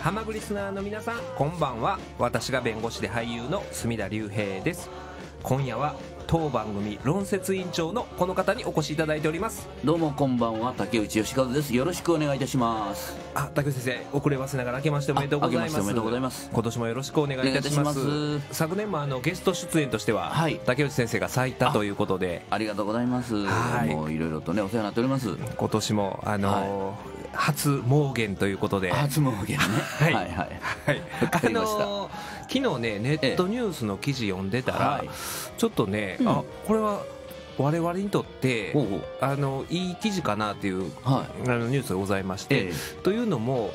ハマグリスナーの皆さんこんばんは私が弁護士で俳優の墨田隆平です今夜は当番組論説委員長のこの方にお越しいただいておりますどうもこんばんは竹内義和ですよろしくお願いいたしますあ竹内先生遅ればせながら明けましておめでとうございます今年もよろしくお願いいたします昨年もあのゲスト出演としては、はい、竹内先生が最多ということでありがとうございますはいもういろいろとねお世話になっております今年もあのーはい初盲言ということで初盲言ね はいはいはい、はい、あのー、昨日ねネットニュースの記事読んでたら、ええ、ちょっとね、うん、あこれは我々にとってあのいい記事かなという、はい、あのニュースがございまして、ええというのも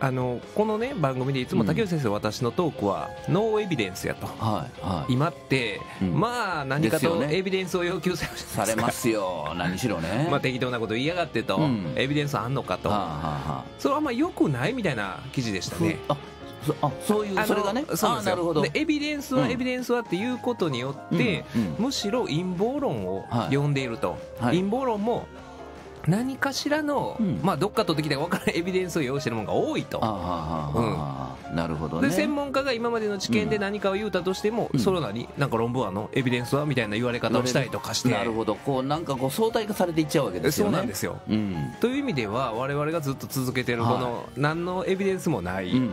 あのこのね番組でいつも竹内先生、うん、私のトークはノーエビデンスやと、はいはい、今って、うん、まあ何かとエビデンスを要求されますよ何しろね、まあ、適当なこと言いやがってと、うん、エビデンスあんのかと、はあはあ、それはあんまよくないみたいな記事でしたね。そあそういうそれがねそうなるほどエビデンスはエビデンスはっていうことによって、うんうんうん、むしろ陰謀論を呼んでいると、はい、陰謀論も何かしらの、うん、まあ、どっかとってきたか分からない エビデンスを用意してるものが多いと。なるほど、ね、で専門家が今までの知見で何かを言うたとしても、うん、それなになんか論文はのエビデンスはみたいな言われ方をしたりとかしてなるほどこうなんかこう相対化されていっちゃうわけですよねそうなんですよ、うん、という意味では我々がずっと続けてるこの、何のエビデンスもない、うん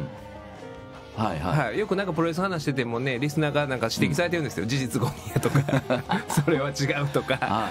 はいはいはい、よくなんかプロレス話しててもねリスナーがなんか指摘されてるんですよ、うん、事実誤認やとか それは違うとか、は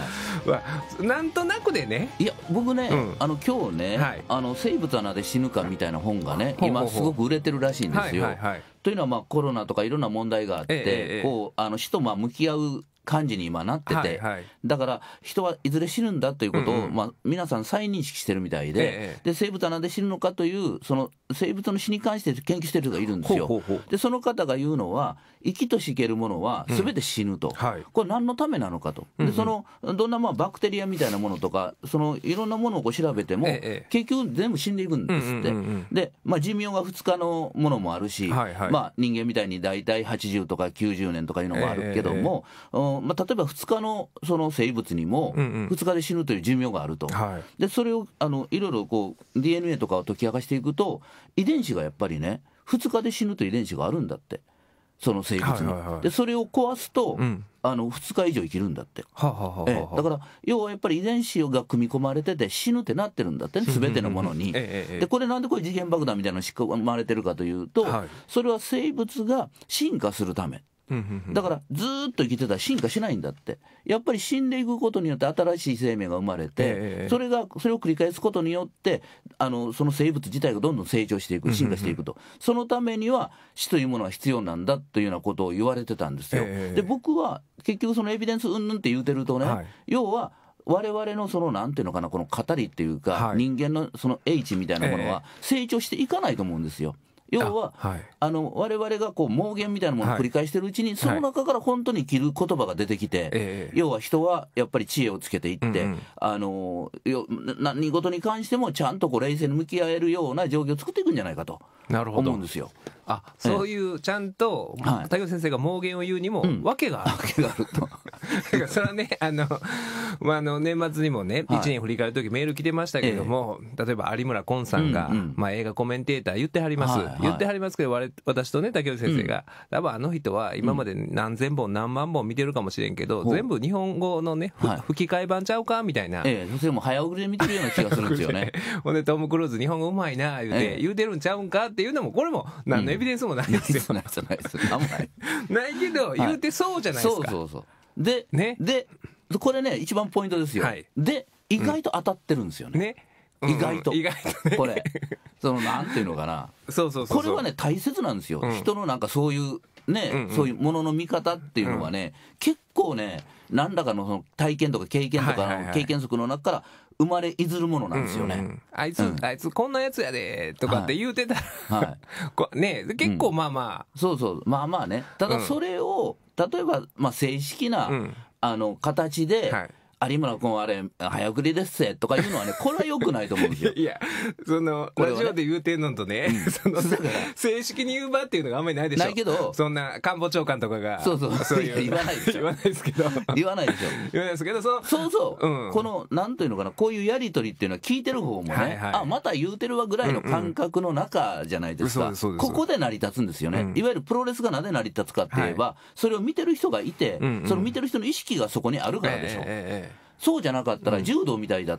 い、なんとなくでねいや僕ね、うん、あの今日ね、はい、あの「生物はなぜ死ぬか」みたいな本がね今すごく売れてるらしいんですよ。はいというのはまあコロナとかいろんな問題があって、こうあの死とまあ向き合う感じに今なってて、はいはい、だから人はいずれ死ぬんだということを、うんうん、まあ、皆さん再認識してるみたいでええ、で生物はなんで死ぬのかというその生物の死に関して研究してる人がいるんですよ。ほうほうほうでその方が言うのは生きとしけるものはすべて死ぬと、うんはい、これ何のためなのかと、でそのどんなまあバクテリアみたいなものとかそのいろんなものをこう調べても、え、結局全部死んでいくんですって、うんうんうんで、まあ、寿命が2日のものもあるし、はいはい、まあ、人間みたいに大体80とか90年とかいうのもあるけども、まあ、例えば2日のその生物にも2日で死ぬという寿命があると、うんうんはい、でそれをあのいろいろこう DNA とかを解き明かしていくと遺伝子がやっぱりね2日で死ぬという遺伝子があるんだってその生物の、はいはいはい、でそれを壊すと、うん、あの2日以上生きるんだって、はあはあええ、だから要はやっぱり遺伝子が組み込まれてて死ぬってなってるんだってねべてのものに、ええ、でこれなんでこういう時限爆弾みたいなのが仕組まれてるかというと、はい、それは生物が進化するためだからずっと生きてたら進化しないんだってやっぱり死んでいくことによって新しい生命が生まれて、それがそれを繰り返すことによってあのその生物自体がどんどん成長していく進化していくと、そのためには死というものは必要なんだというようなことを言われてたんですよ。で僕は結局そのエビデンスうんぬんって言うてるとね、はわ要はれのそのなんていうのかなこの語りっていうか、人間のその英知みたいなものは成長していかないと思うんですよ。要は、はい、あの我々がこう盲言みたいなものを繰り返してるうちに、はい、その中から本当に切る言葉が出てきて、はい、要は人はやっぱり知恵をつけていって、うんあの何事に関してもちゃんとこう冷静に向き合えるような状況を作っていくんじゃないかと。なるほど思うんですよ。あそういうちゃんと太陽先生が妄言を言うにも訳がある、うん、があると それはねあの、まあ、あの年末にもね1年振り返る時メール来てましたけども、例えば有村昆さんが、まあ、映画コメンテーター言ってはります、言ってはりますけど私とね竹内先生が、多分あの人は今まで何千本何万本見てるかもしれんけど、全部日本語のね、吹き替え版ちゃうかみたいな、ええ、それも早送りで見てるような気がするんですよね ほんでトム・クルーズ日本語うまいな言うて、言うてるんちゃうんかっっていうのも、これも何のエビデンスもないですよ。ないですないです。何もない。ないけど、言うてそうじゃないですか。そうそうそう。で、ね、で、これね、一番ポイントですよ。はい、で、意外と当たってるんですよね。ね意外と。意外と、ね、これ。その、なんていうのかな。そうそうそうこれはね、大切なんですよ。うん、人のなんかそういう、ね、うんうん、そういうものの見方っていうのはね、うん、結構ね、何らかのその体験とか経験とかの経験則の中から、はいはいはい生まれいずるものなんですよね。うんうん、あいつ、うん、あいつこんなやつやでとかって言うてたら、はい ね結構まあまあ、うん、そうそうまあまあねただそれを、例えば、まあ、正式な、うん、あの形で、はい有村君あれ早送りですせとか言うのはね これはよくないと思うんですよ。いやその、ね、ラジオで言うてんのとね、うん、その正式に言う場っていうのがあんまりないでしょ。ないけどそんな官房長官とかがそうそうそういう言わないでしょ言わないですけど言わないでしょ。言わないですけどそそうそう、うん、このなんというのかなこういうやり取りっていうのは聞いてる方もね、はいはい、あまた言うてるわぐらいの感覚の中じゃないですか、うんうん、ここで成り立つんですよね、うん、いわゆるプロレスがなぜ成り立つかっていえば、はい、それを見てる人がいて、うんうん、その見てる人の意識がそこにあるからでしょ。えーえーそうじゃなかったら柔道みたいだ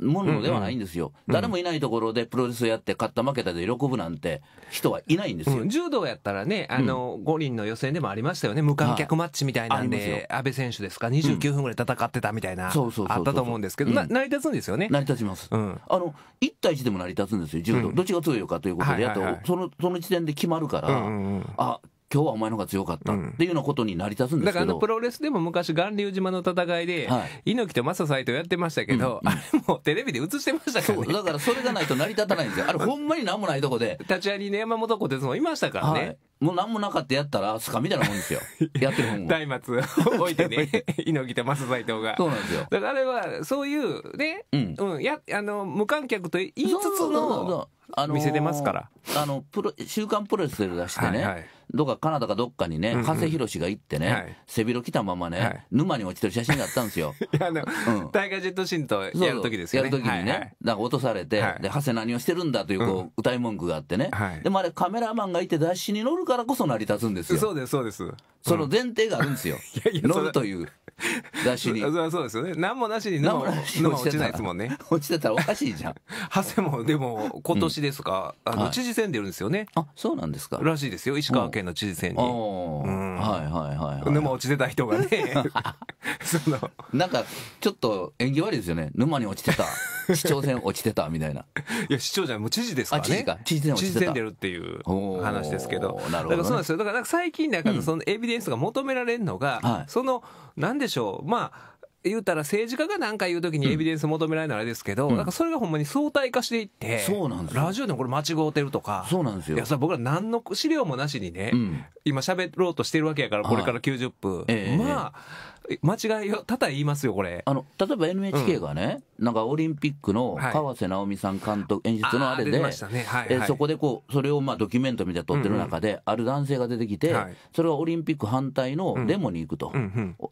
ものではないんですよ、うんうん、誰もいないところでプロレスやって勝った負けたで喜ぶなんて人はいないんですよ、うん、柔道やったらね、あの、うん、五輪の予選でもありましたよね、無観客マッチみたいなんで、阿部選手ですか、29分ぐらい戦ってたみたいな、そうそうあったと思うんですけど、成り立つんですよね。成り立ちます、うん、あの1対1でも成り立つんですよ、柔道、どっちが強いかということで、とそのその時点で決まるから、うんうんうん、あ今日はお前の方が強かったっていうようなことに成り立つんですけど、だからあのプロレスでも昔、巌流島の戦いで、はい、猪木と正斎とやってましたけど、うんうん、あれもテレビで映してましたから、ね、だからそれがないと成り立たないんですよ、あれ、ほんまになんもないとこで。立ち会いにね、山本小鉄もいましたからね。はいもう何もなかったやったら、すかみたいなもんですよ。やってる本大松置いてね、猪木と正斎藤が。そうなんですよ。だからあれは、そういうね、うん、うん、や、あの、無観客と言いつつあの、見せてますから。あの、プロ、週刊プロレスで出してね、はいはい、どっかカナダかどっかにね、加瀬宏が行ってね、背広着たままね、沼に落ちてる写真があったんですよ。いや、でも、タイガジェットシントやる時ですよね。やる時にね、なんか落とされて、で、長谷何をしてるんだという、こう、歌い文句があってね、でもあれカメラマンがいて雑誌に乗るからこそ成り立つんですよ。そうです、そうです。その前提があるんですよ。乗るという雑誌に。そうですよね。何もなしに沼落ちないですもんね。落ちてたらおかしいじゃん。長谷も、でも、今年ですか、あの、知事選でるんですよね。あ、そうなんですか。らしいですよ、石川県。県の知事選に。うんはい、はいはいはい。沼落ちてた人がね その。なんか、ちょっと縁起悪いですよね。沼に落ちてた。市長選落ちてたみたいな。いや、市長じゃもう知事ですからね。知事か。知事選出るっていう話ですけど。なるほど、ね、だからそうなんですよ。だから最近なんかそのエビデンスが求められるのが、うん、その、なんでしょう。まあ、言うたら政治家が何か言うときにエビデンス求められるのはあれですけど、うん、なんかそれがほんまに相対化していって、そうなんですラジオでもこれ間違うてるとか、そうなんですよ。いや、そ僕ら何の資料もなしにね、うん、今喋ろうとしてるわけやから、これから90分。はい、まあ、えー間違いを多々言いますよこれあの例えば NHK がね、うん、なんかオリンピックの川瀬直美さん監督、演出のあれで、そこでこうそれをまあドキュメントみたいな撮ってる中で、うんうん、ある男性が出てきて、はい、それはオリンピック反対のデモに行くと、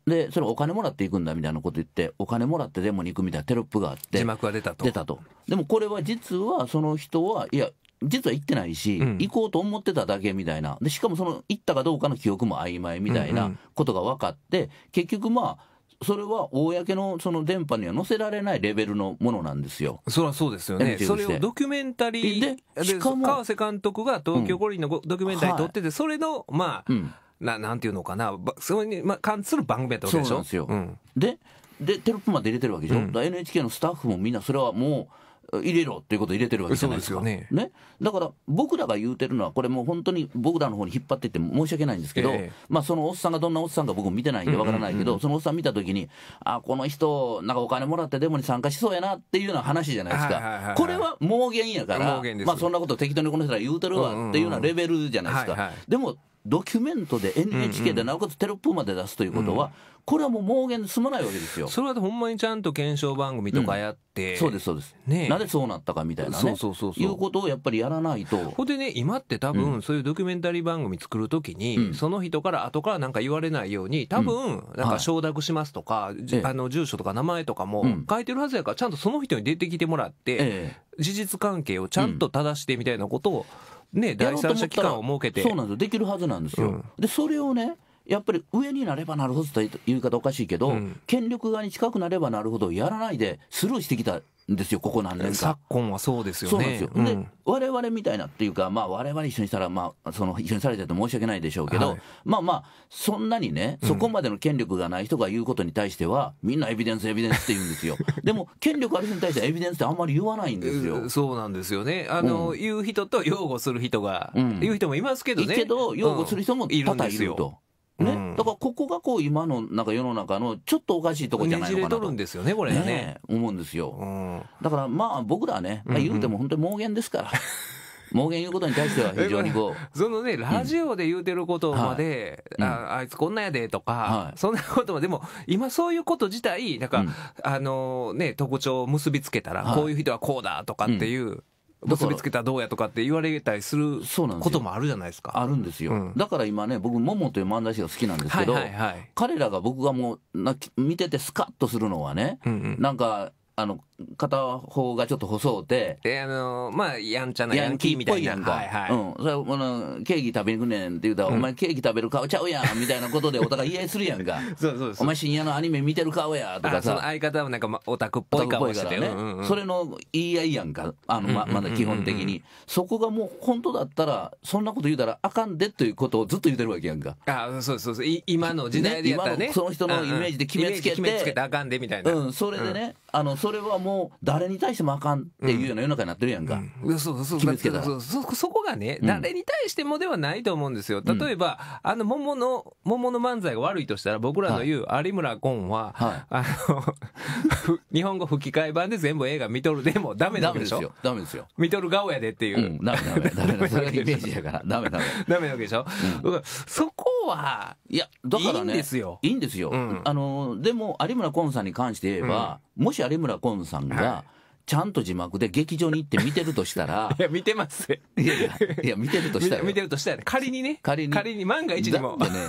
でそれお金もらっていくんだみたいなこと言ってお金もらってデモに行くみたいなテロップがあって字幕が出たと出たとでもこれは実はその人はいや実は行ってないし、うん、行こうと思ってただけみたいなでしかもその行ったかどうかの記憶も曖昧みたいなことが分かって、うんうん、結局まあそれは公のその電波には載せられないレベルのものなんですよ。それはそうですよね。それをドキュメンタリーで、しかも川瀬監督が東京五輪のドキュメンタリー撮ってて、うんそれの、まあ、うん、ななんていうのかな、それに、まあ、関する番組やったわけでしょ。うなんですよ。でで、テロップまで入れてるわけでしょ。うん、NHK のスタッフもみんな、それはもう、入れろっていうこと入れてるわけじゃないですか。ね、ね、だから僕らが言うてるのはこれもう本当に僕らの方に引っ張っていって申し訳ないんですけど、えー、まあそのおっさんがどんなおっさんか僕見てないんでわからないけど、そのおっさん見た時にあこの人なんかお金もらってデモに参加しそうやなっていうような話じゃないですか。これは妄言やから、まあそんなこと適当にこの人ら言うてるわっていうようなレベルじゃないですか。でもドキュメントで NHK でなおかつテロップまで出すということは、これはもう妄言で済まないわけですよ。それはほんまにちゃんと検証番組とかやって、うん、そうですそうです、ね、なぜそうなったかみたいなねそうそうそうそういうことをやっぱりやらないと。ほんでね今って多分、そういうドキュメンタリー番組作るときに、うん、その人から後からなんか言われないように多分、なんか承諾しますとか、うんはい、あの住所とか名前とかも書いてるはずやからちゃんとその人に出てきてもらって、ええ、事実関係をちゃんと正してみたいなことを、うんね、第三者機関を設けてそうなんですよ、できるはずなんですよ、うん、でそれをねやっぱり上になればなるほどという言い方おかしいけど、うん、権力側に近くなればなるほどやらないでスルーしてきたですよここ何年か昨今はそうですよねそうで我々みたいなっていうかまあ我々一緒にしたらまあその一緒にされてると申し訳ないでしょうけど、はい、まあまあそんなにねそこまでの権力がない人が言うことに対しては、みんなエビデンスエビデンスって言うんですよ でも権力ある人に対してエビデンスってあんまり言わないんですよそうなんですよねあの、うん、言う人と擁護する人が、うん、言う人もいますけどねけど擁護する人も多々いると、うんね、うん、だからここがこう今のなんか世の中のちょっとおかしいとこじゃないのかなと。るんですよね、これね。ね思うんですよ。うん、だからまあ僕らね、まあ、言うても本当に妄言ですから。妄 言言うことに対しては非常にこう。そのね、ラジオで言うてることまで、うんはい、ああいつこんなやでとか、はい、そんなことも、でも、今そういうこと自体、なんか、うん、あのね、特徴を結びつけたら、はい、こういう人はこうだとかっていう、うん結びつけたらどうやとかって言われたりすることもあるじゃないですか。あるんですよ、うん、だから今ね、僕、ももという漫才師が好きなんですけど、はいはいはい、彼らが僕がもうな見ててスカッとするのはね、うんうん、なんか、あの片方がちょっと細うて。で、あのー、まあ、やんちゃなヤンキーみたいな。やんか。ケーキ食べに来くねんって言うたら、うん、お前ケーキ食べる顔ちゃうやん、みたいなことでお互い言い合いするやんか。そうそうお前深夜のアニメ見てる顔や、とかさ。相方はなんか、ま、オタクっぽい顔してね、うんうん、それの言い合いやんか。あの、ま、まだ基本的に。そこがもう、本当だったら、そんなこと言うたらあかんでということをずっと言うてるわけやんか。あそうそうそう。今の時代でやったらね。ね今のその人のイメージで決めつけて。決めつけてあかんで、みたいな。うん、それでね、あの、それはもう、もう誰に対してもあかんっていうような世の中になってるやんか、うん、そうそうそうそこがね、うん、誰に対してもではないと思うんですよ例えば、あの桃の桃の漫才が悪いとしたら僕らの言う有村昆は、はい、あの日本語吹き替え版で全部映画見とるでもダメなんでしょダメですよ見とる顔やでっていう、うん、ダメダメダメダメそれがイメージやからダメダメダメなわけでしょ、うん、そこはいやだからねいいんですよいいんですよ、うん、あのでも有村昆さんに関して言えば、もし有村昆さんが、ちゃんと字幕で劇場に行って見てるとしたら いや見てますいやいやいや見てるとしたら見てるとしたら、ね、仮にね仮に仮に万が一でもだってね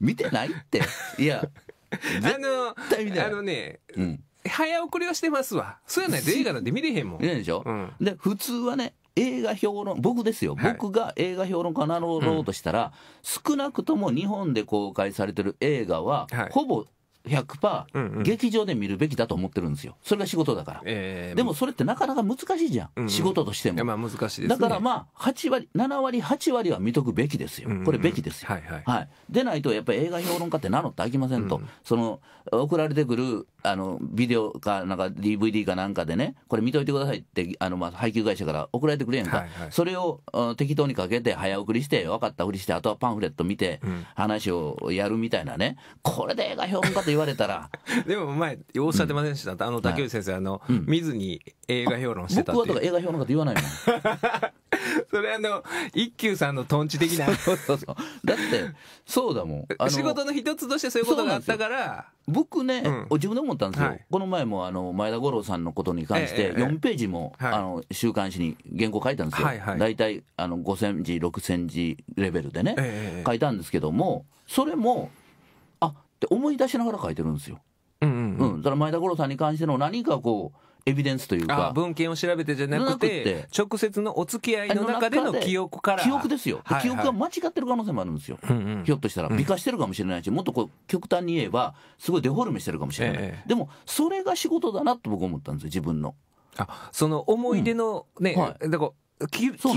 見てないっていや あのあのね、うん、早送りはしてますわそうやないと映画なんて見れへんもん見れでしょ、うん、で普通はね映画評論僕ですよ、僕が映画評論家になろうとしたら、少なくとも日本で公開されてる映画は、はい、ほぼ100%劇場で見るべきだと思ってるんですよ、それが仕事だから、えー、でもそれってなかなか難しいじゃん、うん、仕事としても、まあ難しい、ね、だからまあ割7割8割は見とくべきですよこれべきですよ、はいはいでないとやっぱり映画評論家って名乗ってあきませんと、うん、その送られてくるあのビデオかなんか DVD かなんかでねこれ見といてくださいってあのまあ配給会社から送られてくれへんか、はいはい、それを、うん、適当にかけて早送りして分かったふりしてあとはパンフレット見て話をやるみたいなねこれで映画評論家って言われたら でも前おっしゃってませんでした、うん、あの竹内先生、あの、うん、見ずに映画評論してた僕はとか映画評論家って言わないもん それあの一休さんのとんち的な そうそうそうだってそうだもん仕事の一つとしてそういうことがあったから僕ね、うん、自分で思ったんですよ、はい、この前もあの前田五郎さんのことに関して4ページも、えええ、あの週刊誌に原稿書いたんですよ、はいい、大体あの5センチ6センチレベルでね、書いたんですけどもそれもって思い出しながら書いてるんですよ。うんうん、うん、うん、だから前田五郎さんに関しての何かこうエビデンスというか文献を調べてじゃなくて直接のお付き合いの中での記憶から記憶ですよ、はいはい、記憶が間違ってる可能性もあるんですよ、うんうん、ひょっとしたら美化してるかもしれないし、うん、もっとこう極端に言えばすごいデフォルメしてるかもしれない、ええ、でもそれが仕事だなと僕思ったんですよ自分のあその思い出のね、うんはい、だからききんですよ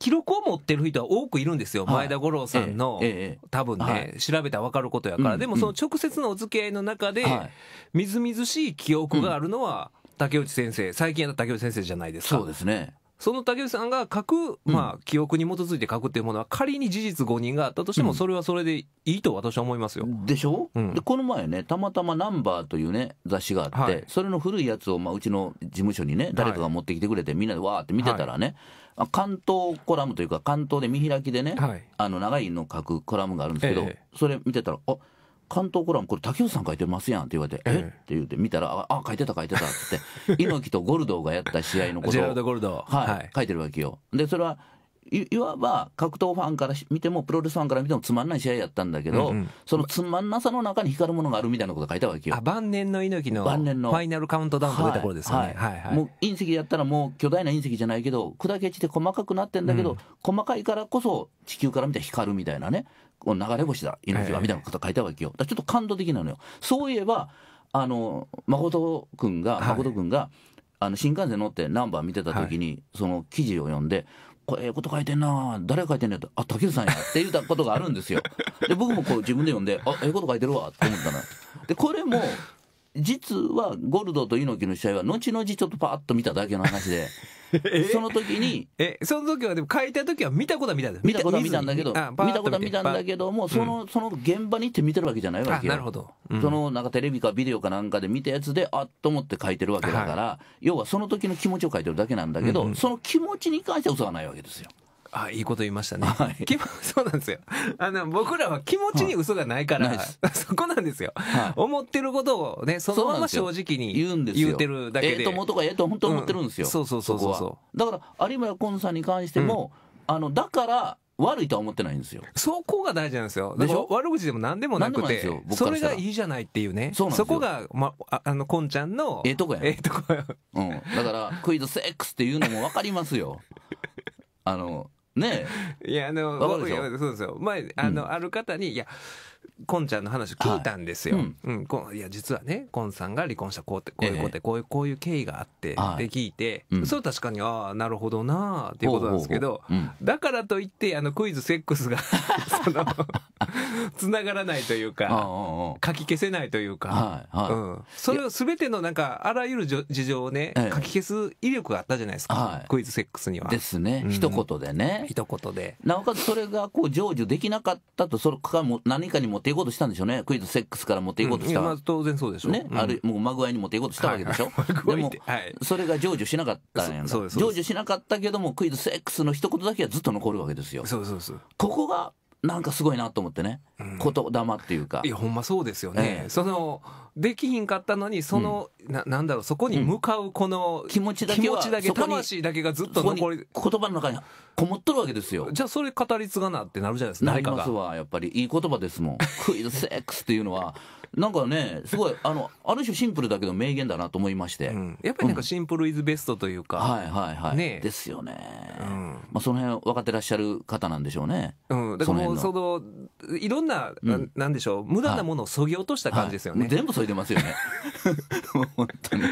記録を持ってる人は多くいるんですよ、前田五郎さんの、ええ、多分ね、はい、調べたら分かることやから、うん、でもその直接のお付き合いの中で、みずみずしい記憶があるのは、竹内先生、最近やった竹内先生じゃないですか。そうですねその竹内さんが書く、まあ、記憶に基づいて書くっていうものは、仮に事実誤認があったとしても、それはそれでいいと私は思いますよ。でしょ、うん、で、この前ね、たまたまナンバーというね、雑誌があって、はい、それの古いやつを、まあ、うちの事務所にね、誰かが持ってきてくれて、みんなでわーって見てたらね、はい関東コラムというか関東で見開きでね、はい、あの長いの書くコラムがあるんですけど、ええ、それ見てたら「あ関東コラムこれ竹内さん書いてますやん」って言われて「えって言うて見たら「あ書いてた書いてた」っって 猪木とゴルドーがやった試合のことを、はい、はい、書いてるわけよ。でそれはいわば格闘ファンから見てもプロレスファンから見てもつまんない試合やったんだけど、うんうん、そのつまんなさの中に光るものがあるみたいなこと書いたわけよ。晩年の猪木の晩年のファイナルカウントダウンといたころですね、はいはい、はい、もう隕石やったらもう巨大な隕石じゃないけど砕け散って細かくなってんだけど、うん、細かいからこそ地球から見たら光るみたいなね流れ星だ猪木はみたいなこと書いたわけよ。ちょっと感動的なのよ。そういえばあの誠君が誠君が、はい、あの新幹線乗ってナンバー見てた時に、その記事を読んでこれええこと書いてんな誰が書いてんねんてあ竹内さんやって言ったことがあるんですよ で僕もこう自分で読んであええこと書いてるわって思ったなでこれも実はゴルドと猪木の試合は後々ちょっとパーッと見ただけの話でその時にえその時はでも書いた時は見たことは見たん見たことは見たんだけど見たことは見たんだけどもその,、その現場に行って見てるわけじゃないわけよなるほど、うん、そのなんかテレビかビデオかなんかで見たやつであっと思って書いてるわけだから、はい、要はその時の気持ちを書いてるだけなんだけど、うんうん、その気持ちに関しては嘘はないわけですよあいいこと言いましたね、はい、そうなんですよあの僕らは気持ちに嘘がないから、はい、そこなんですよ、はい、思ってることをねそのまま正直に言うてるだけでええと思とかええと本当思ってるんですよ、うん、そうそうそうそうだから有村昆さんに関しても、うん、あのだから悪いとは思ってないんですよ。そこが大事なんですよ。でしょ悪口でも何でもなくてな、それがいいじゃないっていうね。そこが、ま、ああの、こんちゃんの。ええとこや、ええとこや。うん。だから、クイズセックスっていうのも分かりますよ。あの、ねいや、あの、そうですよ。前、あの、ある方に、いや、コンちゃんの話聞いたんですよ。はい、うん、うん、いや、実はね、コンさんが離婚したこうって、こういうこうこういう、こういう経緯があって、って聞いて、それ確かに、ああ、なるほどなあっていうことなんですけど、だからといって、あの、クイズセックスが その 繋がらないというか、書き消せないというか、はいはい、うん、それを全てのなんか、あらゆる事情をね、書き消す威力があったじゃないですか、クイズセックスには。ですね、うん、一言でね。一言で。なおかつそれがこう成就できなかったと、それかも何かに持っていこうとしたんでしょうね。クイズセックスから持っていこうとした。うん、まあ、当然そうでしょう。ね。ある、もうまぐわいに持っていこうとしたわけでしょ。で も、それが成就しなかったんやん成就しなかったけども、クイズセックスの一言だけはずっと残るわけですよ。そうそうそう。ここが、なんかすごいなと思ってね。言霊っていうか。いや、ほんまそうですよね。その、できひんかったのに、その、うん、ななんだろう、そこに向かうこの、うん、気持ちだけ気持ちだけ、魂だけがずっと残り。言葉の中にこもっとるわけですよ。じゃあそれ語り継がなってなるじゃないですか。なりますわ、やっぱり。いい言葉ですもん。クイズセックスっていうのは、なんかね、すごい、あの、ある種シンプルだけど名言だなと思いまして。うん、やっぱりなんかシンプルイズベストというか。はいはいはい。ね、ですよね。まあその辺分かってらっしゃる方なんでしょうね。うん。だからもうその、いろんな、なんでしょう、無駄なものをそぎ落とした感じですよね。はいはい、全部それてますよね。本当に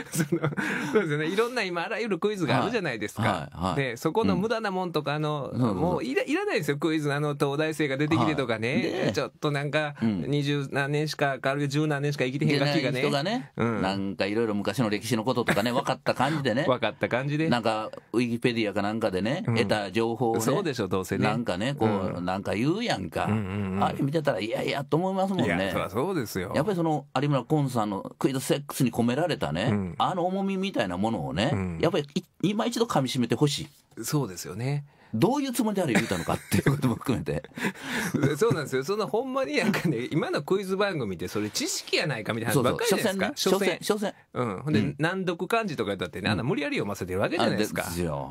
そうですねいろんな今あらゆるクイズがあるじゃないですか、でそこの無駄なもんとか、あのもういらないですよクイズあの東大生が出てきてとかね、ちょっとなんか二十何年しか軽く十何年しか生きてへんがね人がね、なんかいろいろ昔の歴史のこととかね分かった感じでね 分かった感じでなんかウィキペディアかなんかでね、得た情報をそうでしょどうせねなんかねこう、なんか言うやんか、ああいうあれ見てたらいやいやと思いますもんねそそうですよやっぱりその有村ンさんのクイズセックスに込められたね、うん、あの重みみたいなものをね、うん、やっぱり今一度かみしめてほしい。そうですよね。どういうつもりであれ言うたのかっていうことも含めて そうなんですよそんなほんまになんかね今のクイズ番組ってそれ知識やないかみたいな話ばっかりじゃないですか所詮ね所詮うんほんで、うん、難読漢字とかだってねあんな無理やり読ませてるわけじゃないですか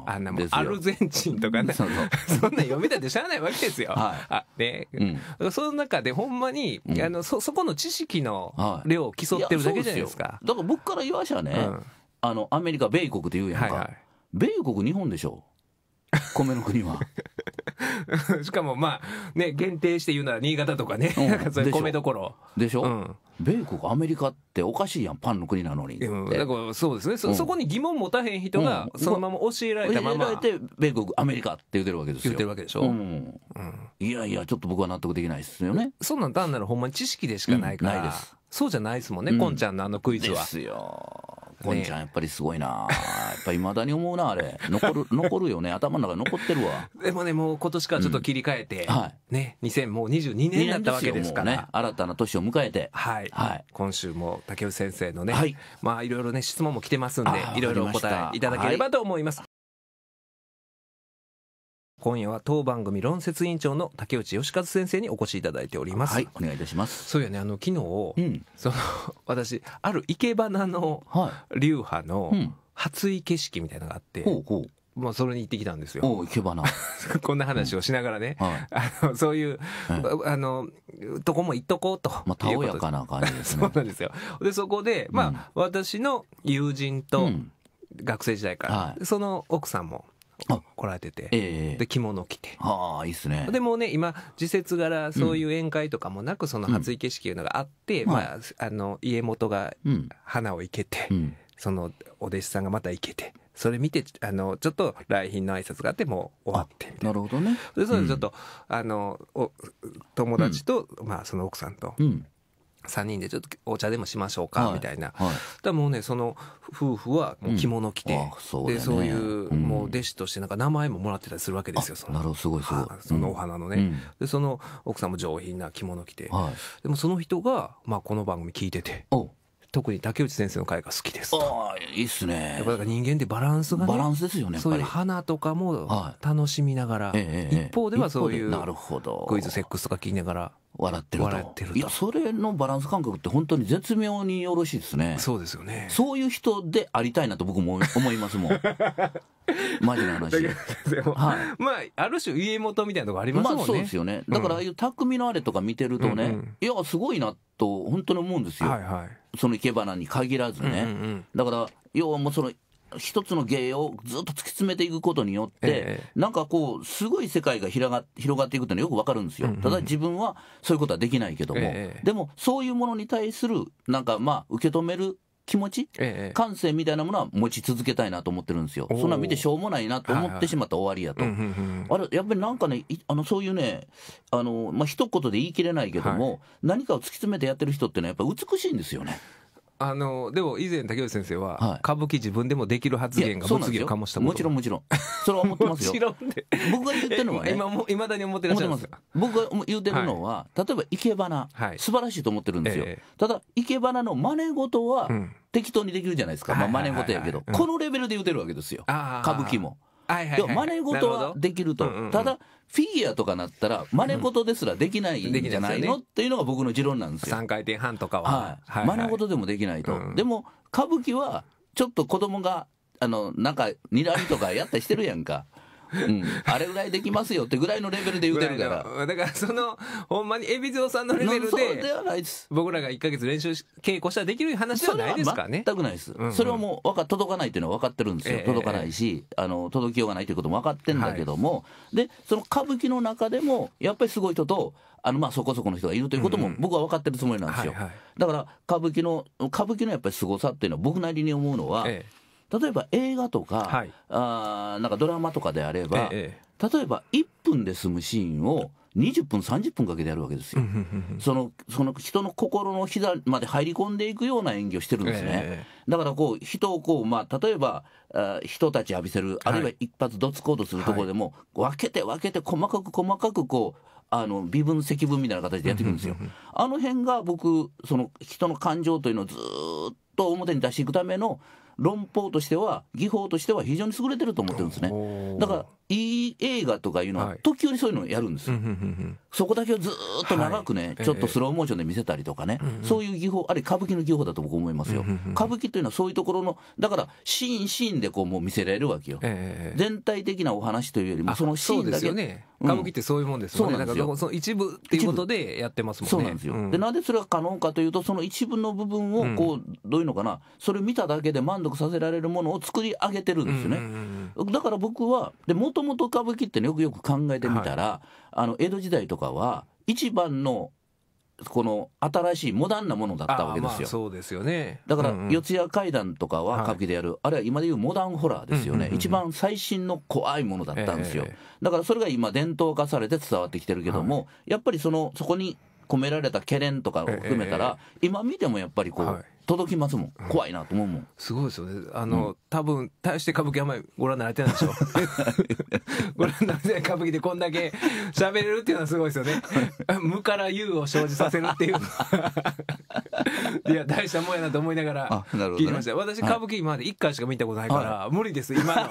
あんなもうアルゼンチンとかねそんな読みたってしゃあないわけですよ、はい、あね、うん、その中でほんまに、うん、あのそそこの知識の量を競ってるだけじゃないですか、はい、だから僕から言わしゃね、あのアメリカ米国って言うやんか、はいはい、米国日本でしょう 米の国は しかもまあね限定して言うなら新潟とかね、うん、なんかそ米どころでしょ、うん、米国アメリカっておかしいやんパンの国なのに、うん、だからそうですねそ,、そこに疑問持たへん人がそのまま教えられたまま、教えられて米国アメリカって言ってるわけですよ言ってるわけでしょ、うん、いやいやちょっと僕は納得できないですよねそんなん単なるほんまに知識でしかないから、ないですそうじゃないですもんね、こ、んちゃんのあのクイズはですよこんちゃんやっぱりすごいな、ね、やっぱいまだに思うなあれ残る 残るよね頭の中残ってるわでもねもう今年からちょっと切り替えて、うん、はい、ね2022年だったわけですからね新たな年を迎えてはい、はい、今週も竹内先生のね、はい、まあいろいろね質問も来てますんでいろいろお答えいただければと思います、今夜は当番組論説委員長の竹内義和先生にお越しいただいております。はい、お願いいたします。そうやね、あの昨日、うん、その私ある生け花の流派の初生景色みたいなのがあって。はいうん、ほうほうまあ、それに行ってきたんですよ。おけばな。こんな話をしながらね、うんはい、あのそういう、あの、とこも行っとこうとまあ、たおやかな感じですね。そうなんですよ。で、そこで、まあ、うん、私の友人と、学生時代から、はい、その奥さんも、来られてて、えー、で着物着てああいいっすねでもね今時節柄そういう宴会とかもなくその初生式いうのがあって、うん、まあ、あの家元が花を生けて、うん、そのお弟子さんがまた生けてそれ見てあのちょっと来賓の挨拶があってもう終わってみたいなるほどねでそれちょっと、うん、あのお友達と、まあ、その奥さんと。うん3人でちょっとお茶でもしましょうかみたいな、はいはい、だもうねその夫婦はもう着物着て、うんそね、でそういうもう弟子としてなんか名前ももらってたりするわけですよそのなるほどすごいすごい、そのお花のね、うん、でその奥さんも上品な着物着て、はい、でもその人が、まあ、この番組聞いてて。特に竹内先生の回が好きですああいいっすねやっぱだから人間ってバランスが、ね、バランスですよねそういう花とかも楽しみながら、はい、一方ではそういうクイズセックスとか聞きながら笑ってると。ってるいや、それのバランス感覚って本当に絶妙によろしいですね。そうですよね。そういう人でありたいなと僕も思い ますもん。マジな話。はい。まあ、ある種家元みたいなとこありますもんね。まあそうですよね。だからああいう匠のあれとか見てるとね、うん、いや、すごいなと本当に思うんですよ。はいはい。その生け花に限らずね。うんうん、だから、要はもうその一つの芸をずっと突き詰めていくことによって、えなんかこうすごい世界が広が広がっていくというのはよくわかるんですよ、うんうん、ただ自分はそういうことはできないけども、え、でもそういうものに対するなんかまあ受け止める気持ち、感性みたいなものは持ち続けたいなと思ってるんですよそんな見てしょうもないなと思ってしまった終わりやと、はいはい、あれやっぱりなんかねあのそういうねあの、まあ一言で言い切れないけども、はい、何かを突き詰めてやってる人ってのはやっぱ美しいんですよね。あのでも以前竹内先生は、歌舞伎自分でもできる発言が物議を醸したもちろんもちろんそれは思ってますよ僕が言ってるのはね今もいまだに思ってらっしゃるんです僕が言ってるのは、はい、例えば生け花、な、素晴らしいと思ってるんですよ、えー、ただ生け花の真似事は、適当にできるじゃないですか、まあ、真似事やけど、このレベルで言ってるわけですよ歌舞伎もはいはい、はい、真似事はできると、うんうん、ただフィギュアとかなったら真似事ですらできないんじゃないの、うんね、っていうのが僕の持論なんですよ3回転半とかは、はいはい、真似事でもできないと、うん、でも歌舞伎はちょっと子供があのなんかにらみとかやったりしてるやんかうん、あれぐらいできますよってぐらいのレベルで言うてるから。だからその、ほんまに海老蔵さんのレベルで、ではないです。僕らが1か月練習し、稽古したらできる話はないですかね。全くないです。うんうん、それはもうか届かないっていうのは分かってるんですよ。えー、届かないし、あの、届きようがないということも分かってんだけども、はい、で、その歌舞伎の中でも、やっぱりすごい人と、あのまあそこそこの人がいるということも僕は分かってるつもりなんですよ。だから歌舞伎の歌舞伎のやっぱり凄さっていうのは僕なりに思うのは、え例えば映画とか、はい、あなんかドラマとかであれば、ええ、例えば1分で済むシーンを20分30分かけてやるわけですよそのその人の心の膝まで入り込んでいくような演技をしてるんですね、え、だからこう人をこう、まあ、例えば人たち浴びせるあるいは一発どつこうとするところでも、はい、分けて分けて細かく細かくこうあの微分積分みたいな形でやっていくんですよ。あの辺が僕その人の感情というのをずっと表に出していくための論法としては技法としては非常に優れてると思ってるんですねだからいい映画とかいうのは時折そういうのをやるんですよ、そこだけをずっと長くね、ちょっとスローモーションで見せたりとかね、そういう技法あれ歌舞伎の技法だと僕思いますよ、歌舞伎というのはそういうところのだからシーンシーンでこうもう見せられるわけよ、全体的なお話というよりもそのシーンだけね歌舞伎ってそういうもんですよね、その一部っていうことでやってますもんねそうなんですよ、でなんそれが可能かというとその一部の部分をこう、どういうのかなそれ見ただけで満足得させられるものを作り上げてるんですよね。だから僕はもともと歌舞伎ってねよくよく考えてみたら、はい、あの江戸時代とかは一番のこの新しいモダンなものだったわけですよ。そうですよね。だから四谷怪談とかは歌舞伎でやる、はい、あるいは今でいうモダンホラーですよね、一番最新の怖いものだったんですよ。えー、だからそれが今伝統化されて伝わってきてるけども、はい、やっぱりそのそこに込められた懸念とかを含めたら、えー、今見てもやっぱりこう。はい届きますもん怖いなと思うもん、すごいですよねあの、うん、多分大して歌舞伎あんまりご覧になれてないでしょ ご覧になれてない歌舞伎でこんだけ喋れるっていうのはすごいですよね無から有を生じさせるっていういや大したもんやなと思いながら聞いてました、ね、私歌舞伎今まで1回しか見たことないから、はい、無理です今の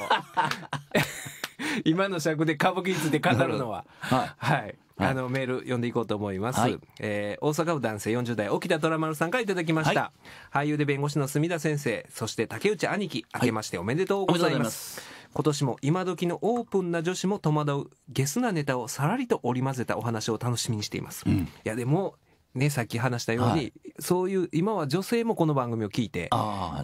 今の尺で歌舞伎について語るのははい、はいあの、メール読んでいこうと思います。はい、えー、大阪府男性40代、沖田虎丸さんからいただきました。はい、俳優で弁護士の隅田先生、そして竹内兄貴、明けましておめでとうございます。はい今年も今時のオープンな女子も戸惑うゲスなネタをさらりと織り交ぜたお話を楽しみにしています。うん、いやでもね、さっき話したように、はい、そういう今は女性もこの番組を聞いて、ね、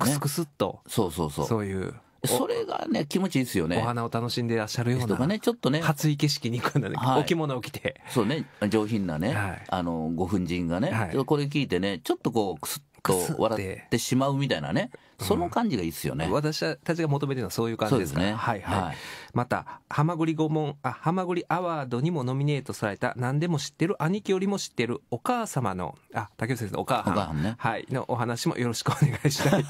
クスクスっとそうそうそうそういうそれがね、気持ちいいですよね。お花を楽しんでらっしゃるような。とかね、ちょっとね。初い景色に行くんだね、はい、お着物を着て。そうね、上品なね、はい、あの、ご婦人がね、はい、これ聞いてね、ちょっとこう、くすっと笑ってしまうみたいなね、その感じがいいですよね、うん、私たちが求めてるのはそういう感じですね。はいはい。はいまた、ハマグリ5問、あ、ハマグリアワードにもノミネートされた、何でも知ってる、兄貴よりも知ってる、お母様の、あ、竹内先生のお母さん、ね、はい、のお話もよろしくお願いしたい、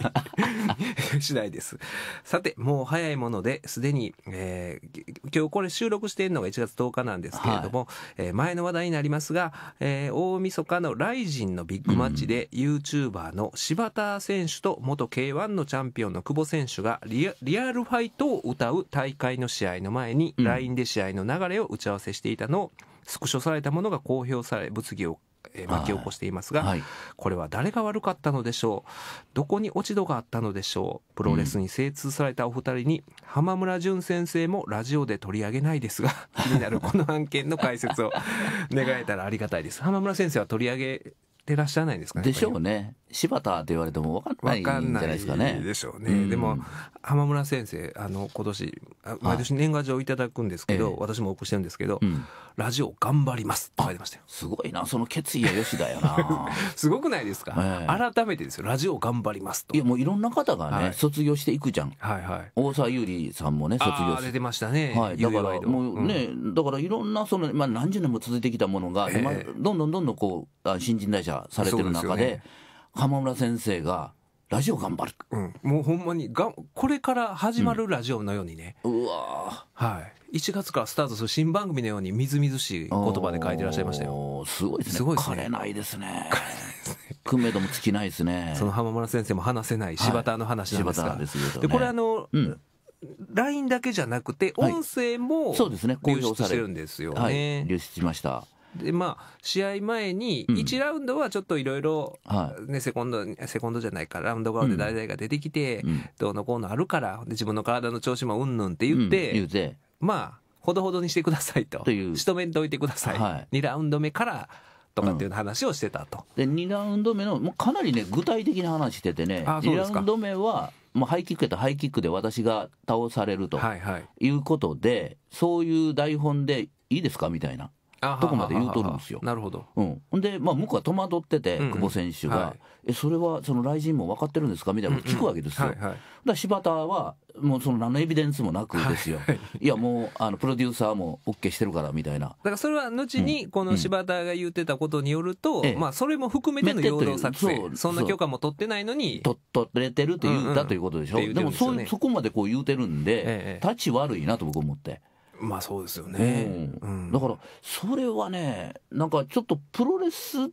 次 第です。さて、もう早いもので、すでに、えー、今日これ収録しているのが1月10日なんですけれども、はい、えー、前の話題になりますが、えー、大晦日のライジンのビッグマッチで、うん、YouTuber の柴田選手と元 K1 のチャンピオンの久保選手がリアルファイトを歌う大会の試合の前に LINE で試合の流れを打ち合わせしていたのをスクショされたものが公表され物議を巻き起こしていますが、はい、これは誰が悪かったのでしょうどこに落ち度があったのでしょうプロレスに精通されたお二人に、うん、浜村淳先生もラジオで取り上げないですが 気になるこの案件の解説を願えたらありがたいです浜村先生は取り上げてらっしゃらないんですかねでしょうね柴田って言われても分かんないんじゃないですかね。でしょうね、うん、でも浜村先生あの今年毎年年賀状いただくんですけど、ええ、私もお送してるんですけど、うん、ラジオ頑張りますって書いてましたよ。すごいなその決意はよしだよな。すごくないですか、え、改めてですよラジオ頑張りますと。いやもういろんな方がね、はい、卒業していくじゃん。はいはい、大沢優里さんもね卒業して。てましたね、はい、だからもうね、うん、だからいろんなその、まあ、何十年も続いてきたものが、今どんどんどんどんこう新人代謝されてる中で。浜村先生がラジオ頑張る、うん、もうほんまにがこれから始まるラジオのようにね、うん、わはい1月からスタートする新番組のようにみずみずしい言葉で書いてらっしゃいましたよすごいですねごい枯れないですね枯れないですね組め度も尽きないですねその浜村先生も話せない柴田の話なんですが、はい、です、ね、でこれあの、うん LINE だけじゃなくて音声も、そうですね流出してるんですよね、はい、流出しましたでまあ試合前に1ラウンドはちょっといろいろセコンドセコンドじゃないかラウンド側で誰々が出てきて、どうのこうのあるから自分の体の調子もうんぬんって言って、まあほどほどにしてくださいとという仕留めておいてください、はい、2ラウンド目からとかっていう話をしてたと、うん、で2ラウンド目のもうかなりね具体的な話しててね2ラウンド目はもうハイキックやったらハイキックで私が倒されるということで、はいはい、そういう台本でいいですかみたいな。とこまで言うとるんですよ。なるほど、うん、で、まあ、向こうは戸惑ってて、久保選手が、うんはい、えそれはその来陣も分かってるんですかみたいなこと聞くわけですよ。うんうんはいはい、だ柴田はもうその何のエビデンスもなくですよ、はい、いやもうあのプロデューサーも OK してるからみたいな。だからそれは後にこの柴田が言ってたことによると、うんうん、まあ、それも含めての陽動作戦そ、そんな許可も取ってないのに。と取れてるって言ったということでしょ、うんうん、でもそ、そこまでこう言うてるんで、ええ、立ち悪いなと僕思って。まあそうですよね、うん、うん、だからそれはねなんかちょっとプロレス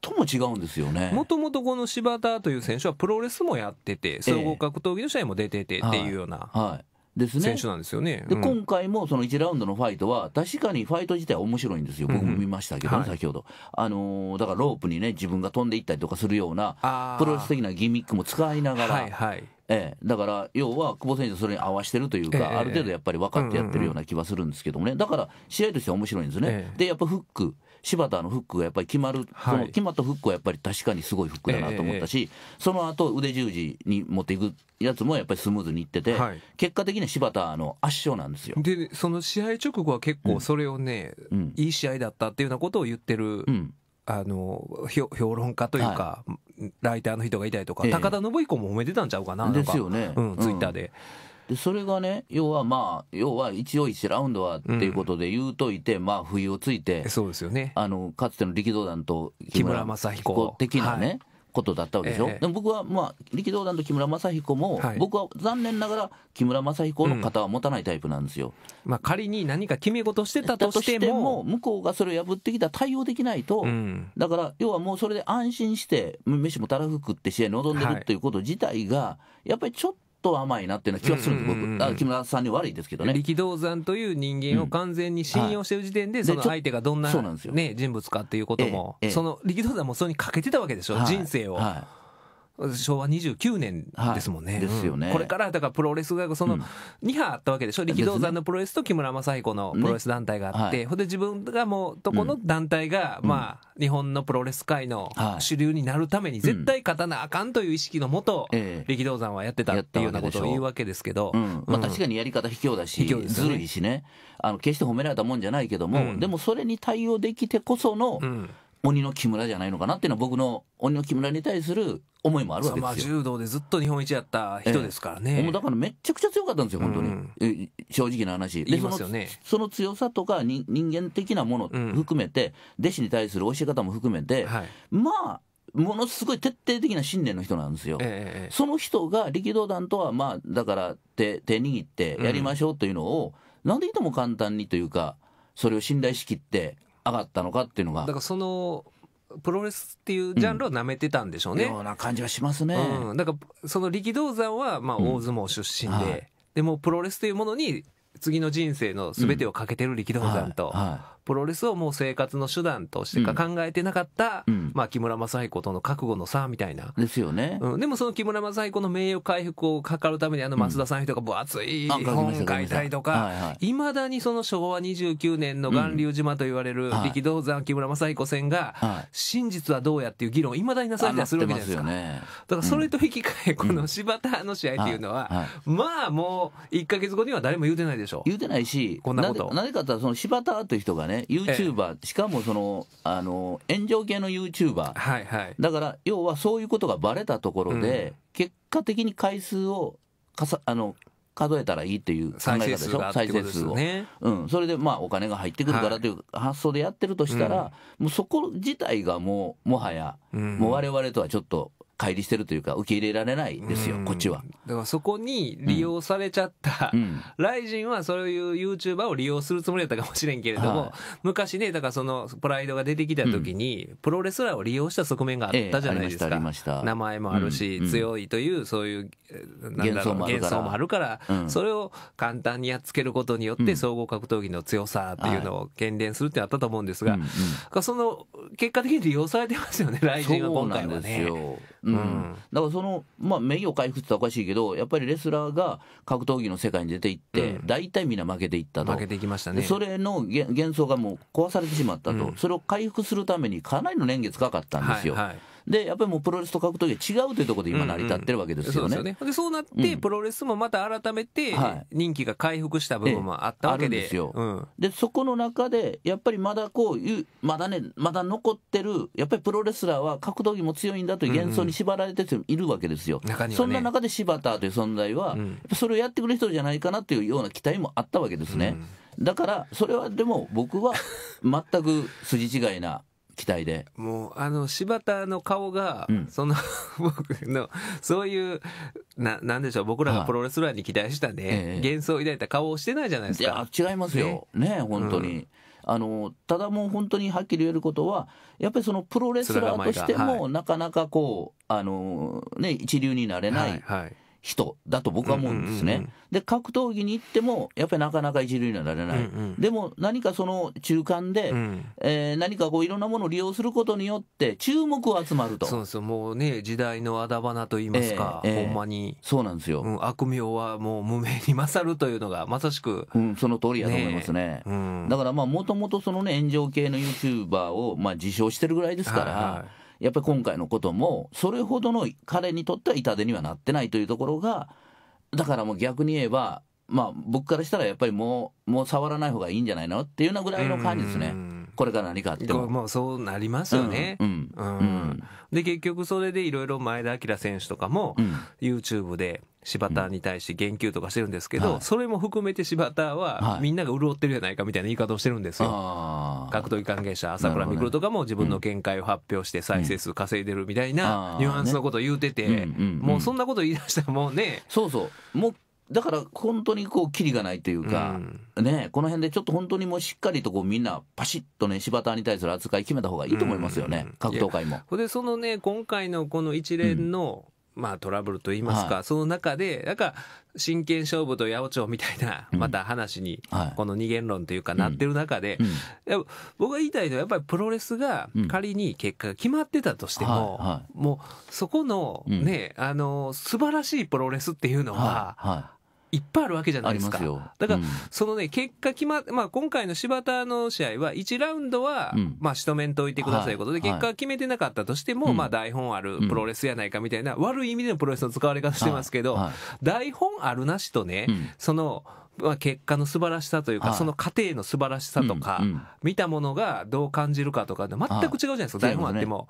とも違うんですよねもともとこの柴田という選手はプロレスもやってて総合格闘技の試合も出ててっていうような、はいですね、選手なんですよね、で今回もその1ラウンドのファイトは確かにファイト自体面白いんですよ僕も見ましたけど、ねうんはい、先ほど、あのー、だからロープにね自分が飛んでいったりとかするようなプロレス的なギミックも使いながら、はいはい、ええ、だから要は久保選手それに合わせてるというか、ええ、ある程度やっぱり分かってやってるような気はするんですけどもね、だから試合としては面白いんですね、え、でやっぱフック柴田のフックがやっぱり決まる、はい、の決まったフックはやっぱり確かにすごいフックだなと思ったし、その後腕十字に持っていくやつもやっぱりスムーズにいってて、はい、結果的には柴田の圧勝なんですよでその試合直後は結構それをね、うん、いい試合だったっていうようなことを言ってる、うんあの評論家というか、はい、ライターの人がいたりとか、ええ、高田信彦も褒めてたんちゃうかなですよね、うん、ツイッターで。でそれがね要はまあ要は一応1ラウンドはっていうことで言うといて、うん、まあ不意をついてそうですよねあのかつての力道山と木村正彦的なね、はいことだったわけでしょ、ええ、でも僕は、まあ、力道山と木村雅彦も、はい、僕は残念ながら木村雅彦の型は持たないタイプなんですよ、うん、まあ、仮に何か決め事してたとしても向こうがそれを破ってきたら対応できないと、うん、だから要はもうそれで安心して飯もたらふくって試合に臨んでるっていうこと自体が、やっぱりちょっと。と甘いなっていうのは気がするんです、うんうん、僕、あ木村さんに悪いですけどね。力道山という人間を完全に信用してる時点で、うんはい、その相手がどんな,、ね、人物かっていうことも、ええその力道山もそれにかけてたわけでしょ、はい、人生を。はい昭和29年ですもんね。ですよね、これからだからプロレスがその2波あったわけでしょ、力道山のプロレスと木村正彦のプロレス団体があって、ほんで自分がもうとこの団体が、まあ日本のプロレス界の主流になるために絶対勝たなあかんという意識のもと、力道山はやってたっていうようなことを言うわけですけど、まあ、確かにやり方卑怯だし、ずるいしねあの決して褒められたもんじゃないけども、でもそれに対応できてこその、うん鬼の木村じゃないのかなっていうのは僕の鬼の木村に対する思いもあるわけですよ。柔道でずっと日本一やった人ですからね。えー、もうだからめちゃくちゃ強かったんですよ、本当に。うん、正直な話。で、ね、その強さとか人間的なもの含めて、うん、弟子に対する教え方も含めて、はい、まあ、ものすごい徹底的な信念の人なんですよ。えー、その人が力道団とは、まあ、だから手、手握ってやりましょうというのを、うん、なんでいとも簡単にというか、それを信頼しきって、上がったのかっていうのがだからそのプロレスっていうジャンルをなめてたんでしょうね、ような感じはしますね、うん、だからその力道山はまあ大相撲出身で、うんはい、でもプロレスというものに次の人生のすべてをかけてる力道山と、うんはいはいプロレスをもう生活の手段としてか考えてなかった、うんうん、まあ、木村雅彦との覚悟の差みたいな。ですよね。うん、でもその木村雅彦の名誉回復を図るために、あの松田さんとか分厚い本書いたりとか、いま、だにその昭和29年の巌流島と言われる力道山木村雅彦戦が、真実はどうやっていう議論いまだになされたりするわけじゃないですか。すね、だからそれと引き換え、この柴田の試合っていうのは、まあもう1か月後には誰も言うてないでしょ。う。言うてないし、こんなこと。なぜかというと、その柴田という人がね、ね、ユーチューバー、しかもそのあの炎上系のユーチューバー、はいはい、だから要はそういうことがばれたところで、うん、結果的に回数をかさあの数えたらいいっていう考え方でしょ、再生数を。うん、それでまあお金が入ってくるからという発想でやってるとしたら、はいうん、もうそこ自体がもう、もはや、うれわれとはちょっと乖離してるというか、受け入れられないですよ、こっちは。だからそこに利用されちゃった、うん、ライジンはそういうユーチューバーを利用するつもりだったかもしれんけれども、はい、昔ね、だからそのプライドが出てきた時に、プロレスラーを利用した側面があったじゃないですか。え名前もあるし、うん、強いという、そういう、ん、う幻想もあるから、うん、それを簡単にやっつけることによって、総合格闘技の強さっていうのを喧伝するってあったと思うんですが、はい、その、結果的に利用されてますよね、ライジンは今回はね。うん、だからその、まあ、名誉回復っておかしいけどやっぱりレスラーが格闘技の世界に出ていって、うん、大体みんな負けていったと負けていきましたねそれの幻想がもう壊されてしまったと、うん、それを回復するためにかなりの年月かかったんですよ。はいはいでやっぱりもうプロレスと格闘技は違うというところで今成り立ってるわけですよね。うんうん、そうで、ね、そうなって、プロレスもまた改めて人気が回復した部分もあったわけで、はいすよ、うん、でそこの中でやっぱりまだこういうまだねまだ残ってるやっぱりプロレスラーは格闘技も強いんだという幻想に縛られているわけですよ。うんうんね、そんな中で柴田という存在は、それをやってくれる人じゃないかなというような期待もあったわけですね。うんだから、それはでも僕は全く筋違いな期待でもうあの柴田の顔が、うん、その 僕のそういうななんでしょう僕らがプロレスラーに期待したね、は幻想を抱いた顔をしてないじゃないですかいや違いますよねね本当に、うん、あのただもう本当にはっきり言えることはやっぱりそのプロレスラーとしても、はい、なかなかこうあのね一流になれない、はいはい人だと僕は思うんですね。で格闘技に行ってもやっぱりなかなか一流にはなれない、うんうん、でも何かその中間で、うん、えー、何かこういろんなものを利用することによって注目を集まるとそうそうもうね時代のあだ花と言いますか、えーえー、ほんまにそうなんですよ、うん、悪名はもう無名に勝るというのがまさしく、うん、その通りやと思いますね、ねうん、だからまあもともとそのね炎上系の YouTuber をまあ自称してるぐらいですから、はいはいやっぱり今回のこともそれほどの彼にとっては痛手にはなってないというところがだからもう逆に言えばまあ僕からしたらやっぱりもうもう触らない方がいいんじゃないのっていうようなぐらいの感じですね。これから何かあっても。もうそうなりますよね。うん。うん。で、結局それでいろいろ前田明選手とかも、YouTube で、柴田に対して言及とかしてるんですけど、それも含めて柴田は、みんなが潤ってるじゃないかみたいな言い方をしてるんですよ。格闘技関係者、朝倉未来とかも自分の見解を発表して再生数稼いでるみたいなニュアンスのことを言うてて、もうそんなこと言い出したらもうね。そうそう。もうだから本当にこう、キリがないというか、うん、ね、この辺でちょっと本当にもうしっかりとこうみんな、パシッとね、柴田に対する扱い決めた方がいいと思いますよね、うん、格闘界も。で、そのね、今回のこの一連の、うん、まあ、トラブルといいますか、はい、その中で、なんか、真剣勝負と八百長みたいな、また話に、この二元論というかなってる中で、僕が言いたいのは、やっぱりプロレスが仮に結果が決まってたとしても、もうそこのね、あの、素晴らしいプロレスっていうのは、いっぱいあるわけじゃないですか。すだから、そのね、結果決まっ、まあ今回の柴田の試合は1ラウンドは、まあ仕留めんといてくださいということで、結果決めてなかったとしても、まあ台本あるプロレスやないかみたいな、悪い意味でのプロレスの使われ方してますけど、台本あるなしとね、その、まあ、結果の素晴らしさというか、その過程の素晴らしさとか、見たものがどう感じるかとか、全く違うじゃないですか、台本あっても。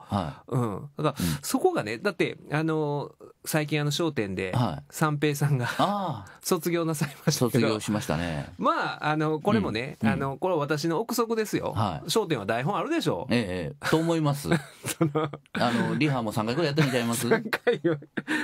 うん。だから、そこがね、だって、あの、最近あの『笑点』で三平さんが 卒業なさいましたけど卒業しましたねまああのこれもね、うん、あのこれは私の憶測ですよ『はい、笑点』は台本あるでしょう、ええと思います そのあのリハも3回ぐらいやってみちゃいます3回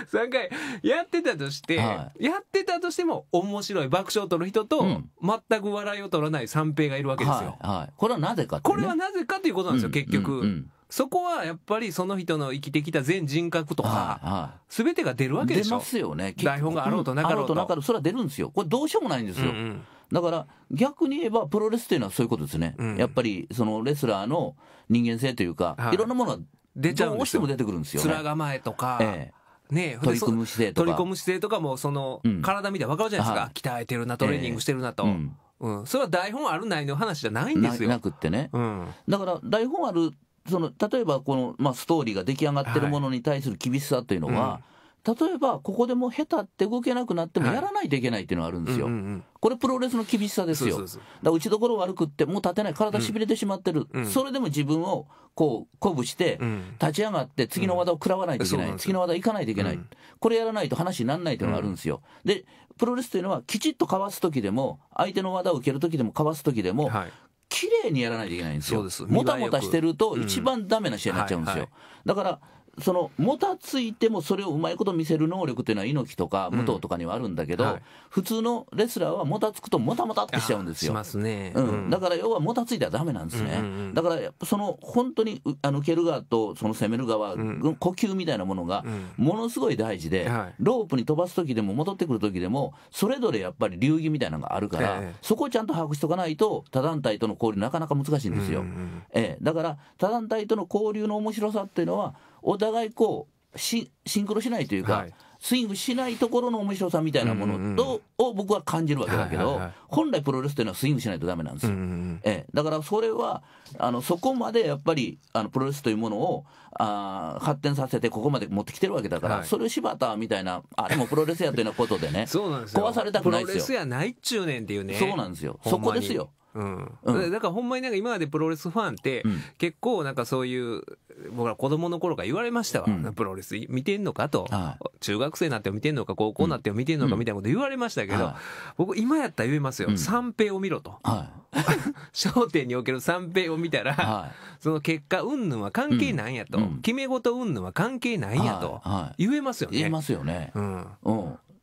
三回やってたとして、はい、やってたとしても面白い爆笑を取る人と、うん、全く笑いを取らない三平がいるわけですよ、はい、はい、これはなぜか、ね、これはなぜかということなんですよ、うん、結局、うんそこはやっぱりその人の生きてきた全人格とか、すべてが出るわけでしょ出ますよね。台本があろうとなかろうと。うん、あろうとなかそれは出るんですよ。これどうしようもないんですよ。うんうんだから逆に言えばプロレスというのはそういうことですね、うん、やっぱりそのレスラーの人間性というか、はい、いろんなものがどうしても出てくるんですよ、ね、面構えとか、ええ、ね、取り組む姿勢とか取り込む姿勢とかもその、うん、体見て分かるじゃないですか、はい、鍛えてるなトレーニングしてるなと。えーうんうん、それは台本あるないの話じゃないんですよ。なくってね、うん、だから台本あるその例えばこの、まあ、ストーリーが出来上がってるものに対する厳しさというのは、はいうん、例えばここでもう下手って動けなくなってもやらないといけないっていうのがあるんですよ、はいうんうんうん、これプロレスの厳しさですよそうそうだ打ちどころ悪くってもう立てない体しびれてしまってる、うん、それでも自分をこう鼓舞して立ち上がって次の技を食らわないといけない、うん、次の技行かないといけない、これやらないと話にならないというのがあるんですよ、でプロレスというのはきちっとかわす時でも相手の技を受ける時でもかわす時でも、はい、綺麗にやらないといけないんですよ。もたもたしてると一番ダメな試合になっちゃうんですよ。はいはい、だからそのもたついてもそれをうまいこと見せる能力っていうのは猪木とか武藤とかにはあるんだけど、うんはい、普通のレスラーはもたつくともたもたってしちゃうんですよ。すね、うん、だから要はもたついたらダメなんですね。うんうんうん、だからその本当にあの蹴る側とその攻める側、うん、呼吸みたいなものがものすごい大事で、うんはい、ロープに飛ばす時でも戻ってくる時でもそれぞれやっぱり流儀みたいなのがあるから、えそこをちゃんと把握しとかないと他団体との交流なかなか難しいんですよ。うんうん、えだから他団体との交流の面白さっていうのはお互いこうシンクロしないというか、はい、スイングしないところの面白さみたいなものと、うんうん、を僕は感じるわけだけど、はいはいはい、本来プロレスというのはスイングしないとだめなんですよ、うんうん、ええ、だからそれはあのそこまでやっぱりあのプロレスというものをあ発展させてここまで持ってきてるわけだから、はい、それを柴田みたいなあれもプロレスやというようなことでね そうなんですよ壊されたくないですよプロレスやないっちゅうねんっていうねそうなんですよそこですようん、だからほんまになんか今までプロレスファンって結構なんかそういう僕ら子供の頃から言われましたわ、うん、プロレス見てんのかと、はい、中学生になっても見てんのか高校になっても見てんのかみたいなこと言われましたけど、僕今やったら言えますよ、三平を見ろと、はい、焦 点における三平を見たら、その結果云々は関係ないやと、決め事云々は関係ないやと、言えますよね言えますよねうん、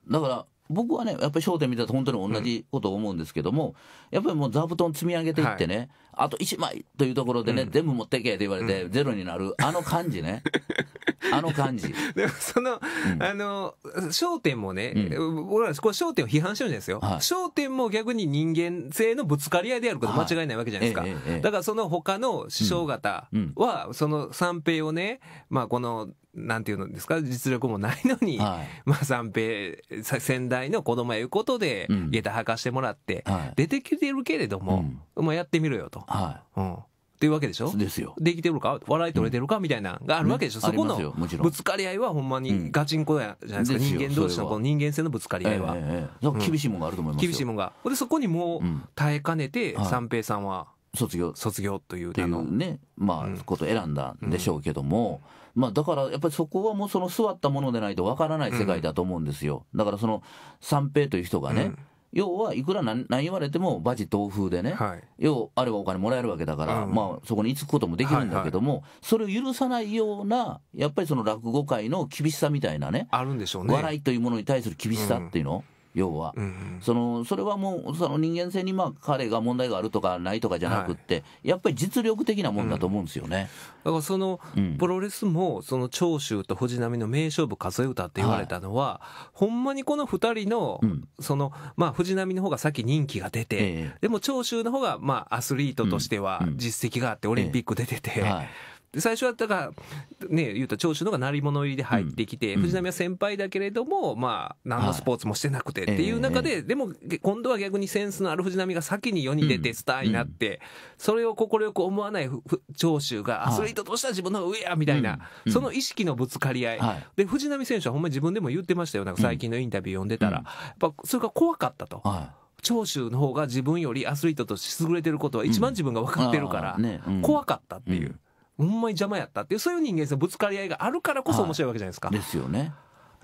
だから僕はね、やっぱり焦点見たと本当に同じことを思うんですけども、うん、やっぱりもう座布団積み上げていってね、はい、あと1枚というところでね、うん、全部持ってけって言われて、ゼロになる、あの感じね。あの感じ。でも、その、うん、あの、焦点もね、うん、俺ら、これ焦点を批判してるんですよ、はい、焦点も逆に人間性のぶつかり合いであること間違いないわけじゃないですか。はいえええ、だから、その他の師匠方は、その三平をね、まあ、このなんていうんですか、実力もないのに、はい、まあ、三平、先代の子供へいうことで、下駄履かしてもらって、うん、出てきてるけれども、うん、まあ、やってみろよと。はい。うん。っていうわけでしょですよ。できてるか笑い取れてるかみたいなのがあるわけでしょ、うそこのぶつかり合いはほんまにガチンコやじゃないですか。人間同士のこの人間性のぶつかり合いは。えええ、厳しいもんがあると思います厳しいもんが。で、そこにもう耐えかねて、三平さんは、卒業。卒業という。いうね、まあ、こと選んだんでしょうけども、うんまあ、だからやっぱりそこはもうその座ったものでないとわからない世界だと思うんですよ、だからその三平という人がね、要はいくら何言われても馬事東風でね、はい、要あればお金もらえるわけだから、うん、まあ、そこに居つくこともできるんだけども、はいはい、それを許さないようなやっぱりその落語界の厳しさみたいなねあるんでしょうね笑いというものに対する厳しさっていうの、うん要は、そのそれはもうその人間性にまあ彼が問題があるとかないとかじゃなくって、はい、やっぱり実力的なもんだと思うんですよね、だからその、プロレスもその長州と藤波の名勝負数え歌って言われたのは、はい、ほんまにこの2人の、うん、そのまあ藤波の方がき人気が出て、えでも長州の方がまあアスリートとしては実績があってオリンピック出てて、はいで最初はだからね言うと長州のが鳴り物入りで入ってきて、うん、藤波は先輩だけれどもまあ何のスポーツもしてなくてっていう中で、はい、でも今度は逆にセンスのある藤波が先に世に出てスターになって、それを快く思わない長州がアスリートとしては自分のが上やみたいな、その意識のぶつかり合い、はい、で藤波選手はほんまに自分でも言ってましたよなんか最近のインタビュー読んでたら、やっぱそれが怖かったと。はい長州の方が自分よりアスリートとして優れてることは一番自分が分かってるから、怖かったっていう。ほんまに邪魔やったっていう、そういう人間性のぶつかり合いがあるからこそ面白いわけじゃないですか。はい、ですよね。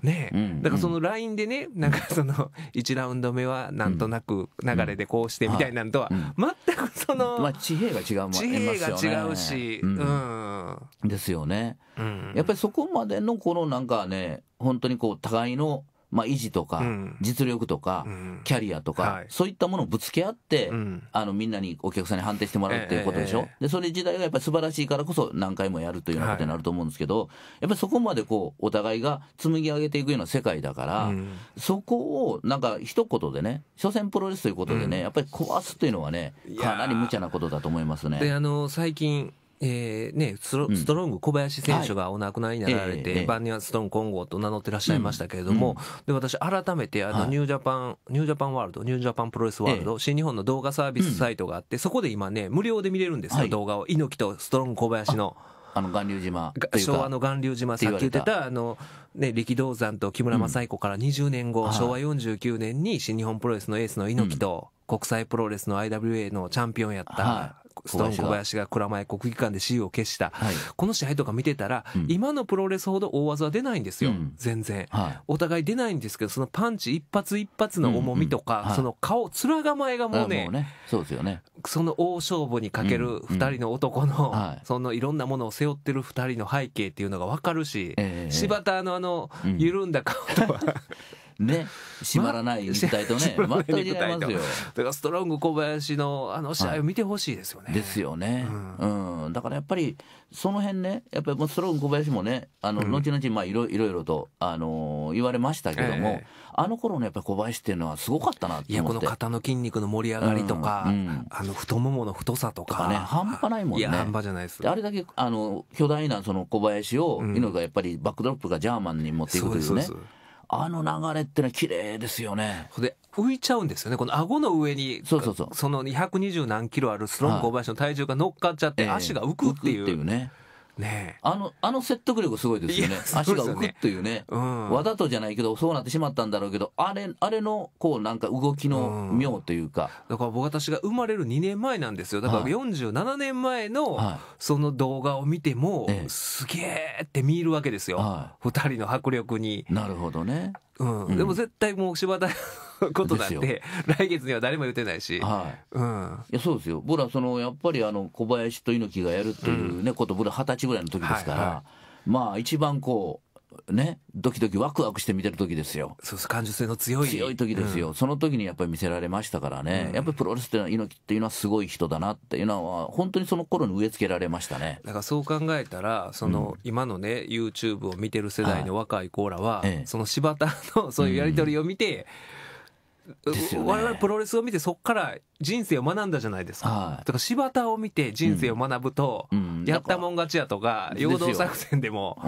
ねえ、うんうん、だからその LINE でね、なんかその、1ラウンド目はなんとなく流れでこうしてみたいなんとは、全くその、まあ、地平が違うもんね。地平が違うし、うん。ですよね、うん。やっぱりそこまでのこのなんかね、本当にこう、互いのまあ、維持とか、実力とか、キャリアとか、そういったものをぶつけ合って、あのみんなにお客さんに判定してもらうっていうことでしょ、でそれ自体がやっぱり素晴らしいからこそ何回もやるというようなことになると思うんですけど、やっぱりそこまでこうお互いが紡ぎ上げていくような世界だから、そこをなんか一言でね所詮プロレスということでね、やっぱり壊すというのはねかなり無茶なことだと思いますね。であの最近えーね、スストロング小林選手がお亡くなりになられて、バンニアンストロング混合と名乗ってらっしゃいましたけれども、で私、改めてあのニュージャパン、ニュージャパンワールド、ニュージャパンプロレスワールド、新日本の動画サービスサイトがあって、そこで今ね、無料で見れるんですよ、動画を、猪木とストロング小林の。あの巌流島昭和の巌流島さっき言ってたあの、ね、力道山と木村正彦から20年後、昭和49年に新日本プロレスのエースの猪木と、国際プロレスの IWA のチャンピオンやった、はいストーン小林が蔵前国技館で C を消した、はい、この試合とか見てたら、うん、今のプロレスほど大技は出ないんですよ、うん、全然、はい、お互い出ないんですけど、そのパンチ一発一発の重みとか、うんうんはい、その顔、面構えがもうね、うねそうですよねその大勝負にかける2人の男の、うんうん、そのいろんなものを背負ってる2人の背景っていうのが分かるし、えー、柴田のあの、緩んだ顔とは、ね締 まらない肉体とね、ま、全く違いますよだからストロング小林のあの試合を見てほしいですよね、はい、ですよね、うん、うん、だからやっぱりその辺ねやっぱりストロング小林もねあの、後々まあいろいろと、あのー、言われましたけども、えー、あの頃のやっぱり小林っていうのはすごかったなっていやこの肩の筋肉の盛り上がりとか、うんうん、あの太ももの太さとかね半端ないもんね半端じゃないですあれだけあの巨大なその小林を、猪、木、がやっぱりバックドロップがジャーマンに持っていくというねそうそうあの流れってのは綺麗ですよね。で浮いちゃうんですよね。この顎の上に、そうそうそう。その220何キロあるスロング小林の体重が乗っかっちゃって、足が浮くっていう。えー、っていうね。ねあの、あの説得力すごいですよね。足が浮くっていうね、うん、わざとじゃないけど、そうなってしまったんだろうけど、あれ、あれの、こう、なんか動きの妙というか。うん、だから僕、私が生まれる2年前なんですよ。だから47年前の、その動画を見ても、はい、すげえって見るわけですよ。二、はい、人の迫力に。なるほどね。うん。でも絶対もう柴田、ことだって、来月には誰も言ってないし。はい。うん。いや、そうですよ。僕ら、その、やっぱり、あの、小林と猪木がやるっていうね、こと、僕ら二十歳ぐらいの時ですから、はいはい、まあ、一番こう、ね、ドキドキワクワクして見てる時ですよ。そうす。感受性の強い。強い時ですよ、うん。その時にやっぱり見せられましたからね。うん、やっぱりプロレスっていうのは、猪木っていうのはすごい人だなっていうのは、本当にその頃に植え付けられましたね。だからそう考えたら、その、今のね、YouTube を見てる世代の若い子らは、はい、その柴田のそういうやりとりを見て、うんね、我々プロレスを見てそこから人生を学んだじゃないですか。はい、だから柴田を見て人生を学ぶと、やったもん勝ちやとか、陽動作戦でも、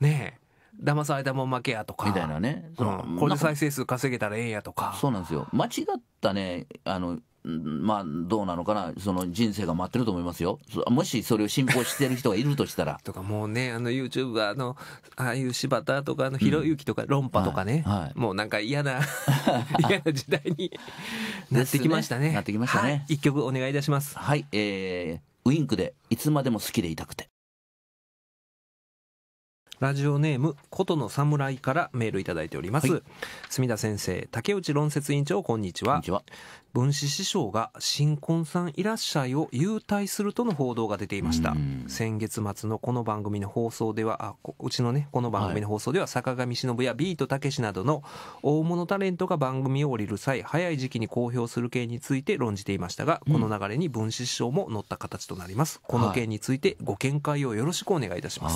ね騙されたもん負けやとか。みたいなね。そのこれで再生数稼げたらええやとか。そうなんですよ。間違ったね、あの、まあ、どうなのかな、その人生が待ってると思いますよ。もしそれを信奉してる人がいるとしたら。とかもうね、あの y o u t u b e あの、ああいう柴田とか、のひろゆきとか、論破とかね、うんはいはい、もうなんか嫌な 嫌な時代になってきましたね。ねなってきましたね、はい。一曲お願いいたします。はい、えー、ウインクで、いつまでも好きでいたくて。ラジオネーム琴の侍からメールいただいております、はい、田先生竹内論説委員長こんにちはこんにちは分子師匠が新婚さんいらっしゃいを優待するとの報道が出ていました。先月末のこの番組の放送では、あうちのね、この番組の放送では、坂上忍やビートたけしなどの大物タレントが番組を降りる際、早い時期に公表する件について論じていましたが、この流れに分子師匠も乗った形となります。この件についてご見解をよろしくお願いいたしま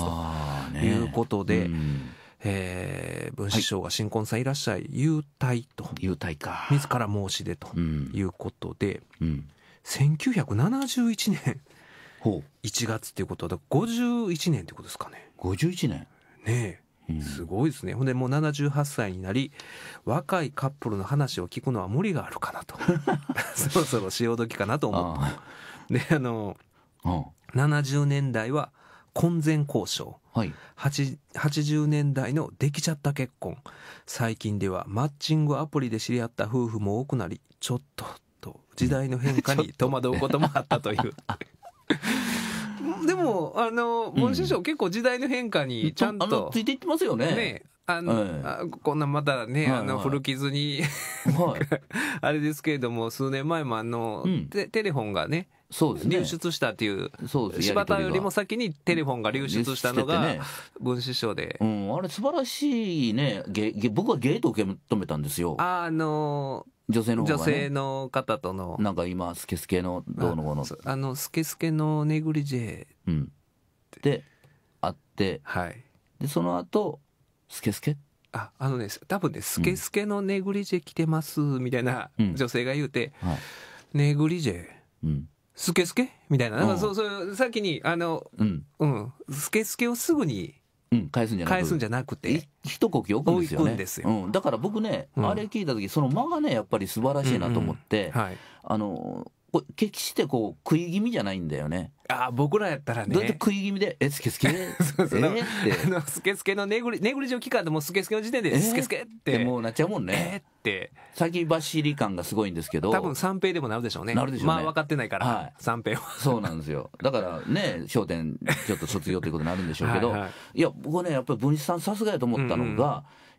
す。ということで、うんえー、文枝師匠が新婚さんいらっしゃい、優待と。優待か。自ら申し出ということで、うんうん、1971年1月っていうことは、51年ってことですかね。51年ねえ、すごいですね。ほんでもう78歳になり、若いカップルの話を聞くのは無理があるかなと。そろそろ潮時かなと思った。で、あの、70年代は、婚前交渉、はい、80年代のできちゃった結婚最近ではマッチングアプリで知り合った夫婦も多くなりちょっとと時代の変化に 戸惑うこともあったという。でもあの文春賞結構時代の変化にちゃんと、ついていってますよねねあの、はい、こんなまだね、あの古傷に あれですけれども数年前もあの、うん、テレフォンがねそうですね、流出したっていうそうで柴田よりも先にテレフォンが流出したのが分子賞で、うん、あれ素晴らしいねゲゲ僕はゲートを受け止めたんですよあの女性の、ね、女性の方とのなんか今スケスケのどうのこうのあのスケスケのネグリジェ、うん、であって、はい、でその後スケスケああのね多分ね「スケスケのネグリジェ着てます」みたいな女性が言うて「うんはい、ネグリジェ、うん、スケスケ?」みたいななんかそうそう先にあの、うんうん、スケスケをすぐにうん、返すんじゃなくて,、すんなくて一呼吸置くんですよねですよ、うん、だから僕ね、うん、あれ聞いた時その間がねやっぱり素晴らしいなと思って、うんうんはい、あのこ決してこう食い気味じゃないんだよね。あ僕らやったらね。どうやって食い気味で、え、スケスケ そうそう。えー、って。あの、スケスケのネグリ、ネグリジョ期間でもスケスケの時点で、スケスケって、もうなっちゃうもんね。えー、って。先走り感がすごいんですけど。多分三平でもなるでしょうね。なるでしょうね。まあ分かってないから、はい、三平は。そうなんですよ。だからね、笑点、ちょっと卒業ということになるんでしょうけど、はいはい、いや、僕はね、やっぱり文枝さんさすがやと思ったのが、うんうん、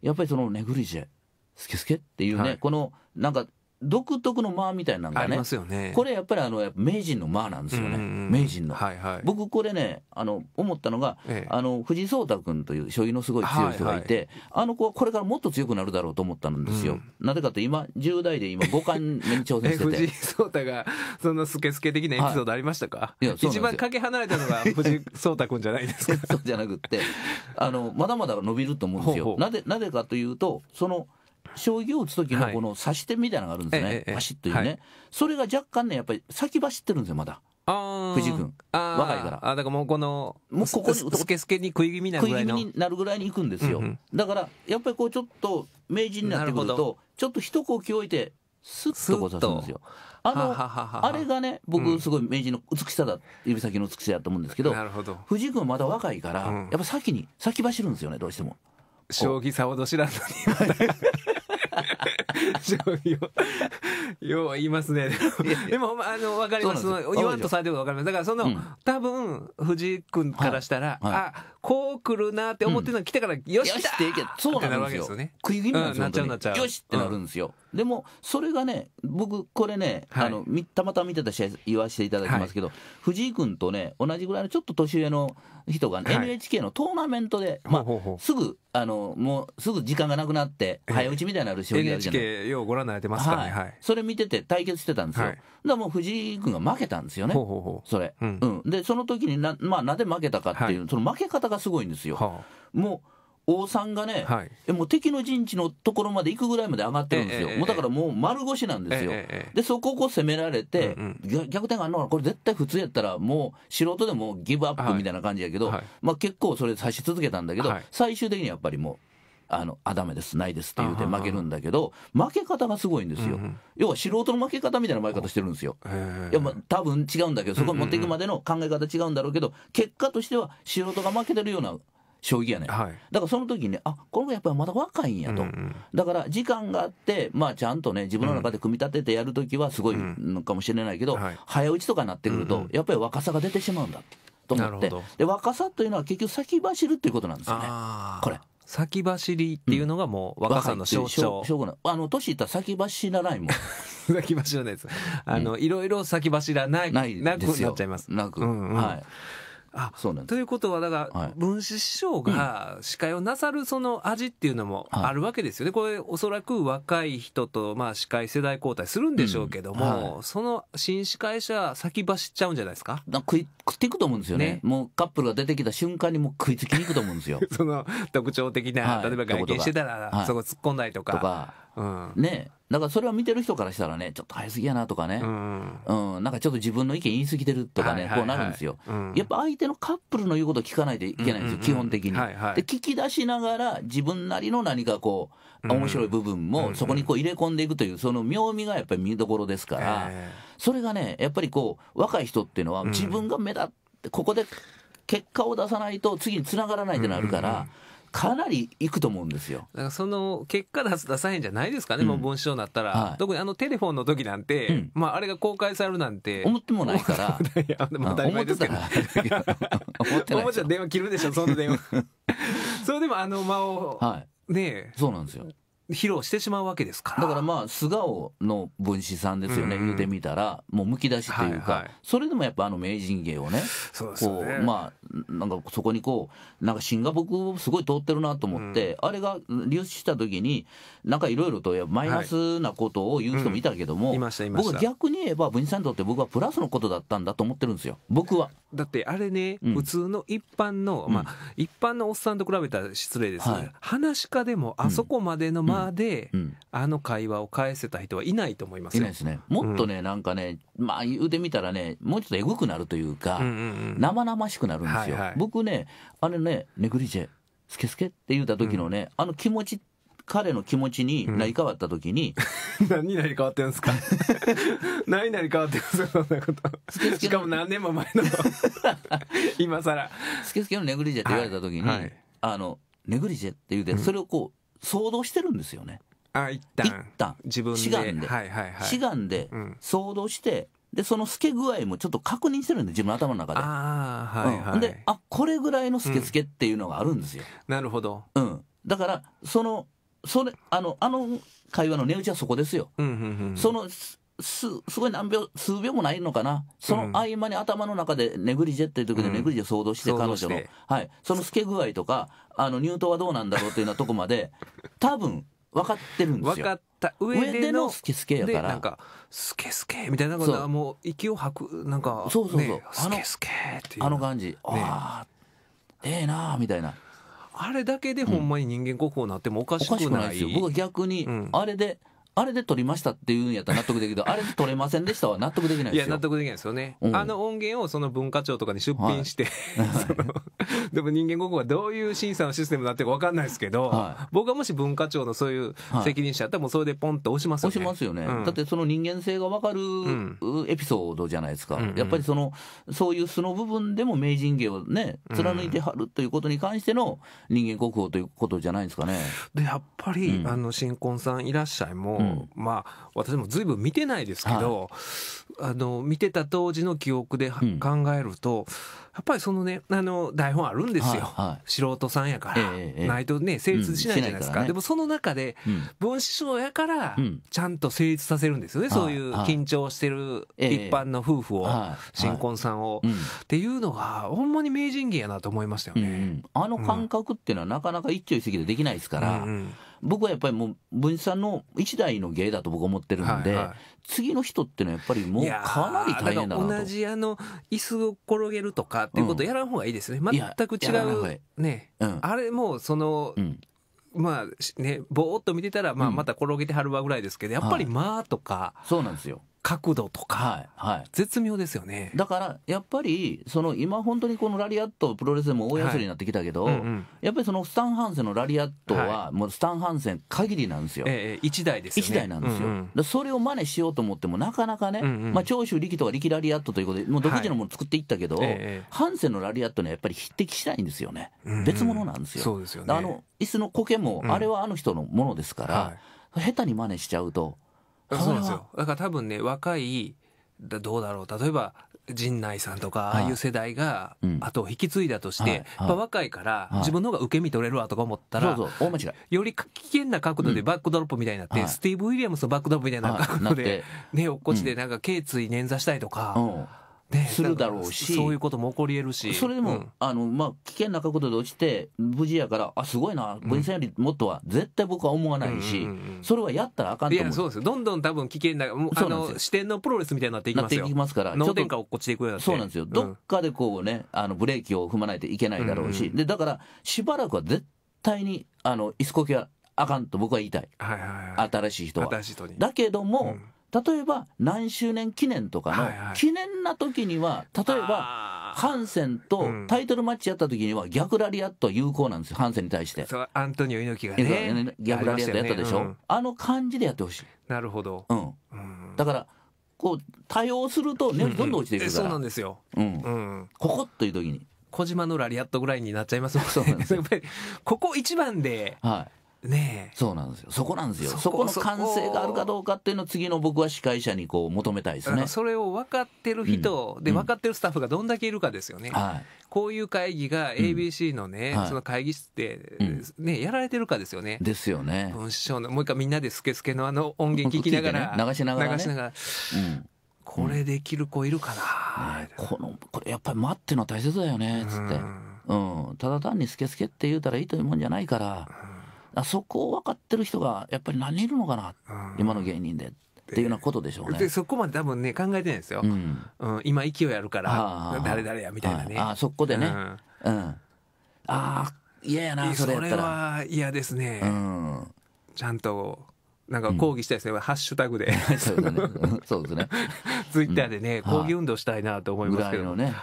やっぱりそのネグリジェ、スケスケっていうね、はい、この、なんか、独特の間みたいなのがね、ね、これやっぱりあの名人の間なんですよね、うんうん、名人の、はいはい、僕これねあの思ったのが、ええ、あの藤井聡太君という将棋のすごい強い人がいて、はいはい、あの子はこれからもっと強くなるだろうと思ったんですよ、うん、なぜかと今10代で今五冠に挑戦してて 藤井聡太がそんなスケスケ的なエピソードありましたか、はい、いや一番かけ離れたのが藤井聡太君じゃないですか そうじゃなくってあのまだまだ伸びると思うんですよなぜなぜかというとその将棋を打つ時のこの指し手みたいなのがあるんですね、パシッというね、それが若干ね、やっぱり先走ってるんですよ、まだ。藤君若いからあだからもうこのもうここにスケスケに食い気味な食い気味になるぐらいにいくんですよ、うんうん、だからやっぱりこうちょっと名人になってくるとちょっと一呼吸置いてスッとこう刺すんですよあのあれがね僕すごい名人の美しさだ、うん、指先の美しさだと思うんですけどなるほど藤井君はまだ若いから、うん、やっぱ先に先走るんですよねどうしても将棋さほど知らんに よう言いますねでもあの分かります言わんとされてること分かりますだからその、うん、多分藤井君からしたら、はいはい、あこう来るなって思ってるのが来てから、うん、よしっていけそうなるわけですよ食い気味なうん、なっちゃうなっちゃうよしってなるんですよ、でもそれがね僕これね、はい、あのたまたま見てた試合言わせていただきますけど、藤井君とね同じぐらいのちょっと年上の人が、ね、NHK のトーナメントで、まあ、すぐあの、もうすぐ時間がなくなって、早打ちみたいなる将棋あるじゃない NHK ようご覧になれてますからね、はい。それ見てて対決してたんですよ。はい、だもう藤井君が負けたんですよね。ほうほうほうそれ、うん。うん。で、その時にな、まあ、なぜ負けたかっていう、はい、その負け方がすごいんですよ。はあ、もう、王さんがね、はい、もう敵の陣地のところまで行くぐらいまで上がってるんですよ、ええもうだからもう丸腰なんですよ、でそこを攻められて、うん逆転があるのはこれ絶対普通やったらもう素人でもギブアップみたいな感じやけど、はい、まあ、結構それ差し続けたんだけど、はい、最終的にやっぱりもう。あのあダメですないですって言うて負けるんだけど負け方がすごいんですよ、うん要は素人の負け方みたいな負け方してるんですよ、いやまあ、多分違うんだけどそこに持っていくまでの考え方違うんだろうけど、結果としては素人が負けてるような将棋やね、はい、だからその時にあこの子やっぱりまだ若いんやと、うんうん、だから時間があってまあちゃんとね自分の中で組み立ててやる時はすごいのかもしれないけど、うん早打ちとかになってくると、やっぱり若さが出てしまうんだと思ってで若さというのは結局先走るっていうことなんですよねこれ。先走りっていうのがもう若さの象徴、うん、あの年いったら先走らないもん 先走らないですあの、うん、いろいろ先走らないないなくなっちゃいますなく、うんうん、はいあそうなんということは、だから、文枝師匠が司会をなさるその味っていうのもあるわけですよね、これ、おそらく若い人と、まあ、司会世代交代するんでしょうけども、うんはい、その新司会者、先走っちゃうんじゃないですか食い食っていくと思うんですよね、ね、もうカップルが出てきた瞬間に、もう食いつきにいくと思うんですよ。その特徴的な、はい、例えば外見してたら、はい、そこ突っ込んだりとか。とかうん、ねだからそれは見てる人からしたらねちょっと早すぎやなとかね、うん、うん、なんかちょっと自分の意見言い過ぎてるとかね、はいはいはい、こうなるんですよ、うん、やっぱ相手のカップルの言うことを聞かないといけないんですよ、うんうんうん、基本的に、はいはい、で聞き出しながら自分なりの何かこう面白い部分もそこにこう入れ込んでいくというその妙味がやっぱり見どころですから、それがねやっぱりこう若い人っていうのは自分が目立ってここで結果を出さないと次につながらないってなるから、うんうんうんかなりいくと思うんですよ。だからその結果出す出さへんじゃないですかね、うん、文章になったら、はい、特にあのテレフォンの時なんて、うん、まああれが公開されるなんて思ってもないから、まあ、当たり前ですけど、思ってない。思っちゃ電話切るでしょそんな電話。それでもあの間を、はい、ねそうなんですよ。披露してしまうわけですからだからまあ素顔の分子さんですよね、うん言うてみたらもうむき出しというか、はいはい、それでもやっぱあの名人芸をね、ね、こうまあなんかそこにこうなんかシンガ僕すごい通ってるなと思って、うん、あれが流出した時になんかいろいろとマイナスなことを言う人もいたけども、僕は逆に言えば文子さんにとって僕はプラスのことだったんだと思ってるんですよ僕は。だってあれね、うん、普通の一般の、まあ一般のおっさんと比べたら失礼ですはい、話し家でもあそこまでの、で、あの会話を返せた人はいないと思いますいないですね。もっとね、なんかね、まあ言うてみたらね、もうちょっとえぐくなるというか、生々しくなるんですよ。はいはい、僕ね、あれね、ネグリジェ、スケスケって言った時のね、あの気持ち彼の気持ちに何り変わった時に、うん、何になり変わってんすか 何にり変わってんすかそんなことしかも何年も前の 今さらスケスケのネグリジェって言われた時に、はいはい、あのネグリジェって言うてそれをこう想像してるんですよね。あ一旦一旦自分で志願で、はいはいはい、志願で騒動して、うん、でその透け具合もちょっと確認してるんで自分の頭の中で。あはいはい、うん、であこれぐらいの透け透けっていうのがあるんですよ。うん、なるほど、うん、だからそのそれあのあの会話の値打ちはそこですよ。うんうんうん、そのすすごい何秒数秒もないのかなその合間に頭の中でネグリジェっていう時でネグリジェ想像して彼女の、はい、その透け具合とかあの乳頭はどうなんだろうっていうようなとこまで 多分分かってるんですよ。分かった上でのスケスケやからなんかスケスケみたいなこともう息を吐くなんか、そうそうそう、スケスケっていうあの感じ、ね、ああええー、なーみたいなあれだけでほんまに人間国宝になってもおかしくないうん、僕は逆に、あれであれで撮りましたって言うんやったら納得できるけど、あれで撮れませんでしたは納得できないいでや、すよ納。得できないですよね。うんあの音源をその文化庁とかに出品して、でも人間国宝はどういう審査のシステムになってるか分かんないですけど、は僕はもし文化庁のそういう責任者だったら、もうそれでポンと押しますよ押ね。しますよね、うんだってその人間性が分かる、エピソードじゃないですか、うんうんやっぱりそのそういう素の部分でも名人芸をね貫いてはるということに関しての人間国宝ということじゃないですかね。でやっぱり、うんあの新婚さんいらっしゃいも、うんうんまあ、私もずいぶん見てないですけど、はい、あの見てた当時の記憶で、うん、考えるとやっぱりそのねあの台本あるんですよ、はいはい、素人さんやから、ええ、ないとね成立しないじゃないですかうんかね、でもその中で、分子匠やからちゃんと成立させるんですよね、そういう緊張してる一般の夫婦を、新婚さんを、っていうのがほんまに名人芸やなと思いましたよね。あの感覚っていうのはなかなか一朝一夕でできないですから、うんうん僕はやっぱりもう文治さんの一代の芸だと僕思ってるんで、はいはい、次の人っていうのはやっぱりもうかなり大変だなと同じあの椅子を転げるとかっていうことやらん方がいいですね、うん、全く違うね、うん、あれもうその、うんまあね、ぼーっと見てたら、まあ、また転げてはるわぐらいですけど、やっぱりあ」とか、はい、そうなんですよ。角度とか、はいはい、絶妙ですよねだからやっぱりその今本当にこのラリアットプロレスでも大安売りになってきたけど、はいうんうん、やっぱりそのスタン・ハンセンのラリアットはもうスタン・ハンセン限りなんですよ、ええ、1台ですよ、ね、1台なんですよ、うんうん、それを真似しようと思ってもなかなかね、うんうん、まあ、長州力とか力ラリアットということでもう独自のもの作っていったけど、はいえ、ハンセンのラリアットにはやっぱり匹敵しないんですよね、うんうん、別物なんですよそうですよねあの椅子の苔も、あれはあの人のものですから、うんはい、下手に真似しちゃうとそうなんですよだから多分ね若いどうだろう例えば陣内さんとかああいう世代が後を引き継いだとして、うん、若いから自分の方が受け身取れるわとか思ったら、より危険な角度でバックドロップみたいになって、スティーブ・ウィリアムスのバックドロップみたいな角度で、ね、落っこちてなんか頸椎捻挫したいとか。するだろうしそういうことも起こりえるしそれでも、うん、あのまあ、危険な角度で落ちて無事やからあすごいな分線よりもっとは絶対僕は思わないし、うんうんうん、それはやったらあかんと思うそうですどんどん多分危険なの視点のプロレスみたいになっていきますよなっていきますから脳天下落っこちていくようなそうなんですよ、どっかでこうねあのブレーキを踏まないといけないだろうし、うんうん、でだからしばらくは絶対にあの椅子こきはあかんと僕は言いたいはいはいはい、新しい人は。だけども、うん例えば何周年記念とかの記念な時には、例えばハンセンとタイトルマッチやった時には逆ラリアット有効なんですよ、ハンセンに対して。アントニオ猪木がね。逆ラリアットやったでしょ。あ,、あの感じでやってほしい。なるほど。うん。だから、こう多用するとどんどん落ちていくから、そうなんですよ、うん、ここという時に小島のラリアットぐらいになっちゃいますもんね やっぱりここ一番で、はねそうなんですよそこなんですよそこの感性があるかどうかっていうのを次の僕は司会者にこう求めたいですねそれを分かってる人、うん、で分かってるスタッフがどんだけいるかですよね、はい、こういう会議が ABC のね、うん、その会議室でね、うん、やられてるかですよねですよね文章のもう一回みんなでスケスケのあの音源聞きながら、ね、流しながら、ね、流しながら、これできる子いるかな、ね、このこれやっぱり待ってのは大切だよねっつって、うんただ単にスケスケって言うたらいいというもんじゃないから、そこを分かってる人がやっぱり何人いるのかな、今の芸人でっていうようなことでしょうね。でそこまで多分ね考えてないんですよ。うん、うん、今勢いあるから誰誰やみたいなね。あそこでね。うん。うん、ああ嫌やなそれやったら。それは嫌ですね。うん、ちゃんと。なんか抗議したいですね、うん、ハッシュタグでそうですね。ツイッターでね、抗議運動したいなと思いますけど、ね、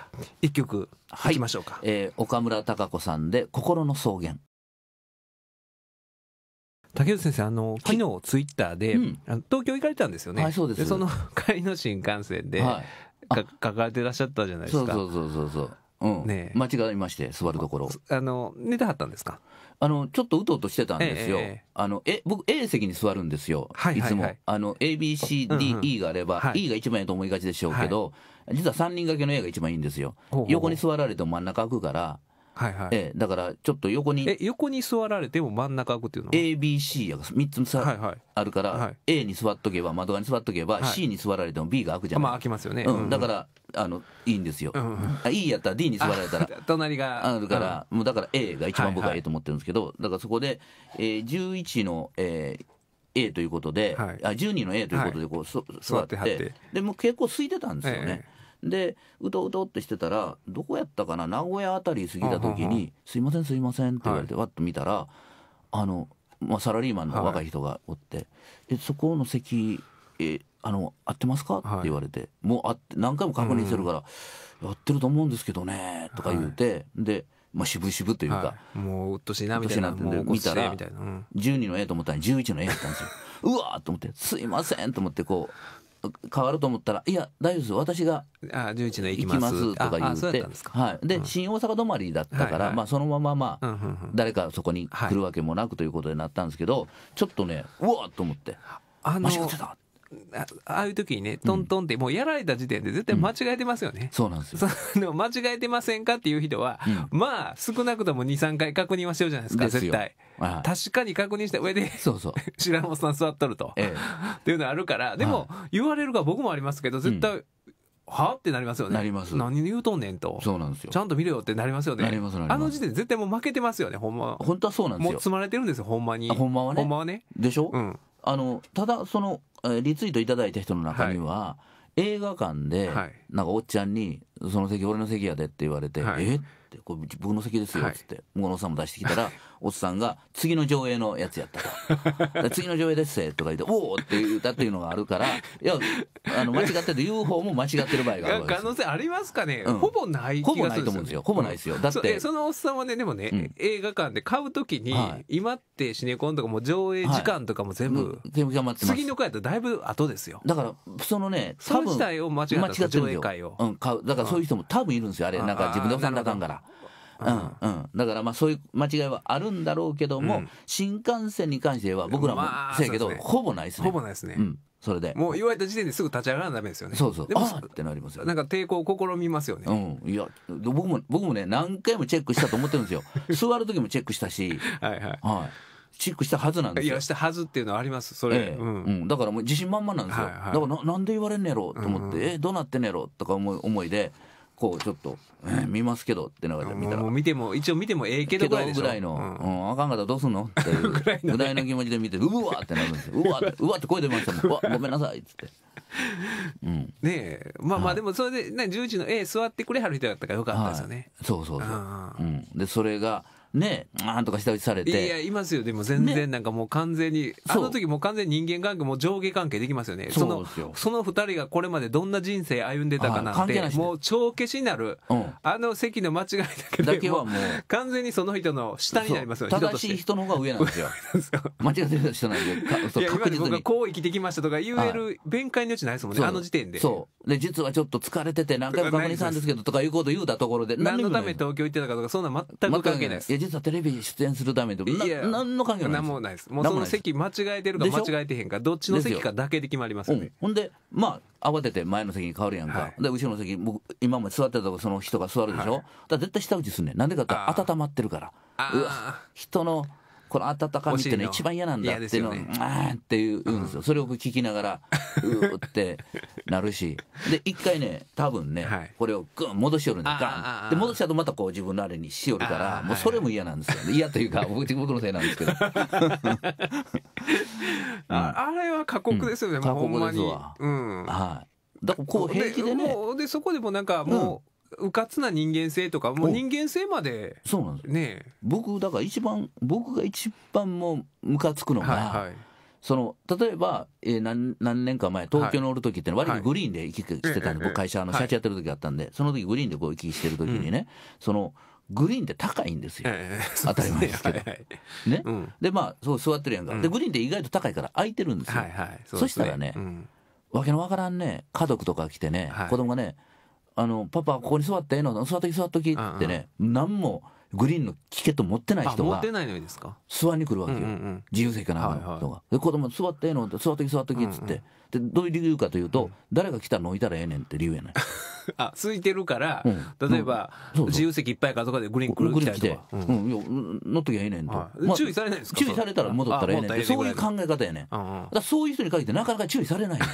一曲、はいきましょうか。はえー、岡村孝子さんで、心の草原。竹内先生あの昨日ツイッターで、うん、東京行かれたんですよね、はい、そうですその帰りの新幹線で、はい、か書かれてらっしゃったじゃないですかそうそうそうそううん、ね、間違いまして座るところあの寝てはったんですかあのちょっとうとうとしてたんですよ、ええ、あのえ僕 A 席に座るんですよ、はいはい、いつも ABCDE があれば、うん E が一番いいと思いがちでしょうけど、はい、実は3人掛けの A が一番いいんですよ横に座られても真ん中空くからはいはい、えー、だからちょっと横にえ横に座られても真ん中空くっていうの ABC やら3つさ、はいはい、あるから、はい、A に座っとけば窓側に座っとけば、はい、C に座られても B が空くじゃない、まあ開きますよね、うん、だからあのいいんですよ、うん、あ E やったら D に座られたら隣があるから、もうだから A が一番僕はええと思ってるんですけど、はいはい、だからそこで、えー、11の、えー、A ということで、はい、あ12の A ということでこう、はい、座ってでもう結構空いてたんですよね、ええでうとうとってしてたらどこやったかな名古屋辺り過ぎたときに「すいませんすいません」って言われてわっと見たらあの、まあ、サラリーマンの若い人がおって「えそこの席えあの合ってますか?」って言われてもうあって何回も確認してるから「やってると思うんですけどね」とか言うてでまあ、渋々というか、はい、もううっとしなみたいなたいな見たら、うん、12の A と思ったら11の A だったんですようわーと思って「すいません」と思ってこう変わると思ったら「いや大丈夫です私が行き行きます」とか言ってはい、で、新大阪止まりだったから、はいはい、まあ、そのまま、まあ、うん誰かそこに来るわけもなくということになったんですけど、はい、ちょっとねうわっと思って。あのああいう時にね、トントンって、もうやられた時点で絶対間違えてますよね。うん、そうなんですよ。でも間違えてませんかっていう人は、うん、まあ、少なくとも2、3回確認はしてるじゃないですか、す絶対。確かに確認した上で、そうそう。白 本さん座っとると。ええ、っていうのあるから、でも、言われるか僕もありますけど、絶対、はってなりますよね。なります。何言うとんねんと。そうなんですよ。ちゃんと見ろよってなりますよね。なります、なります。あの時点で絶対もう負けてますよね、ほんま。本当はそうなんですよ。もう積まれてるんですよ、ほんまに。ほんまはね。ほんまはね。でしょうん。あの、ただ、その、リツイートいただいた人の中には、映画館で、なんかおっちゃんに「その席俺の席やで」って言われて「えっ?」って「これ僕の席ですよ」っつって、はい、向こうのおっさんも出してきたら「おっさんが次の上映のやつやったと 次の上映ですとか言って「おお!」って言ったっていうのがあるからいやあの間違ってて UFO も間違ってる場合がある可能性ありますかね、うん、ほぼないほぼないと思うんですよほぼないですよだってそのおっさんはねでもね、うん、映画館で買う時に、はい、今ってシネコンとかも上映時間とかも全部、全部頑張って次の回だとだいぶ後ですよだからそのね多分間違ってる上映会を、うん、買うだからそういう人も多分いるんですよあれなんか自分で押さなあかんから。うんうん、だからまあそういう間違いはあるんだろうけども、うん新幹線に関しては僕らもまあせやけど、ねほぼないですねほぼないですね、うん、それでもう言われた時点ですぐ立ち上がらなダメですよねそうそうでもあってなりますよなんか抵抗を試みますよね、うん、いや僕も僕もね何回もチェックしたと思ってるんですよ 座る時もチェックしたし、はいははい、チェックしたはずなんでいすよやしたはずっていうのはありますそれ、ええううんだからもう自信満々なんですよ、はいはいだからななんで言われんねやろうと思って、えどうなってんねやろうとか思い思いで構ちょっと、えー、見ますけどってのが見たら。もう見ても、一応見てもええけどぐらいぐらいの、うん、あかんかったらどうすんのっていう ぐらいの、ね、ぐらいの気持ちで見て、うわってなるんですよ。うわって、うわって声出ましたもん。わ、ごめんなさいっつって。うん、ねえ、まあまあでもそれで、ね、10時の A 座ってくれはる人だったからよかったですよね。そうそうそう。うん、で、それが、ねあんとか下打ちされていやいますよでも全然なんかもう完全に、あの時も完全に人間関係も上下関係できますよねそのその2人がこれまでどんな人生歩んでたかなんて、もう帳消しになる、あの席の間違いだけだけはもう 完全にその人の下になりますよ正しい人の方が上なんですよ 間違ってる人なんでそう確実に僕がこう生きてきましたとか言える弁解の余地ないですもんねあの時点でそうで実はちょっと疲れてて何回もバカにしたんですけどとかいうこと言うたところで何のため東京行ってたかとかそんな全く関係ないです実はテレビ出演するためとか何の関係もない何もないですもうその席間違えてるか間違えてへんかどっちの席かだけで決まりますよね、うん、ほんでまあ慌てて前の席に変わるやんか、はい、で後ろの席僕今まで座ってたとこその人が座るでしょ、はい、だ絶対下打ちすんねんなんでかって温まってるからうわ人のこの温かみっていうのは一番嫌なんだっていうのを、ね、ああって言うんですよ。それを聞きながら、うーってなるし。で、一回ね、多分ね、はい、これをグン戻しよるんで、ガン。で、戻したとまたこう自分のあれにしよるから、もうそれも嫌なんですよ、ね。嫌というか、僕のせいなんですけど。あれは過酷ですよね、うん、過酷ですわ。ん。はい。だからこう平気でね。で、そこでもなんかもう、うかつな人間性とかもう人間性までそうなんですね僕だから一番僕が一番もうムカつくのが、はいはい、その例えば、えー、何何年か前東京におる時って割とグリーンで行き来してたんで、はい、僕会社の社長やってる時あったんで、はい、その時グリーンでこう行き来してる時にね、うん、そのグリーンって高いんですよ、えー、当たり前ですけど、はいはい、ね、うん、でまあそう座ってるやんか、うん、でグリーンって意外と高いから空いてるんですよ、はいはいそすね、そしたらね、うん、わけのわからんね家族とか来てね、はい、子供がねあの、パパ、ここに座ってええの座っとき、座っときってね、何もグリーンのチケット持ってない人が、座りに来るわけよ。自由席かない。の人が。で、子供、座ってええの座っとき、座っときっつって。ってどういう理由かというと、誰が来たの置いたらええねんって理由やない あ空いてるから、うん、例えば、うん、自由席いっぱいかとかでグリーン来る来て、うん、乗っときゃええねんと、はい、まあ、注意されないですか注意されたら戻ったらええねんってそういう考え方やねん、だそういう人に限ってなかなか注意されない だか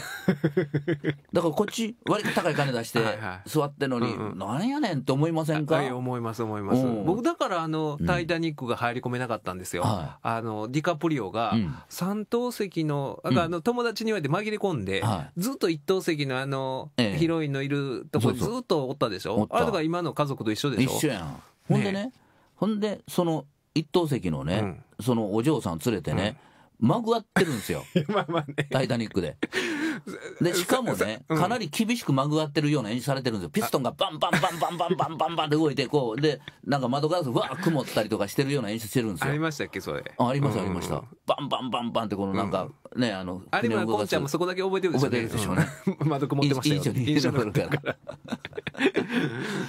らこっち割と高い金出して座ってのに、はなんやねんって思いませんか、はい、思います思います、僕だからあの「タイタニック」が入り込めなかったんですよ、あのディカプリオが三等席の、あの友達に言われて紛れ込込んで、ずっと一等席のあの、ヒロインのいるとこずっとおったでしょあれとか今の家族と一緒でしょ一緒やんほんでねほんでその一等席のね、そのお嬢さん連れてね、まぐわってるんですよ。まあまあね。タイタニックで。で、しかもね、かなり厳しくまぐわってるような演じされてるんですよ。ピストンがバンバンバンバンバンバンバンバンって動いて、こう、で、なんか窓ガラスわー曇ったりとかしてるような演出してるんですよ。ありましたっけ、それ。ありました、ありました。バンバンバンバンって、このなんか、ね、あの、有村昆ちゃんもそこだけ覚えてるでしょうね。覚えてるでしょうね。窓曇ってましたよ。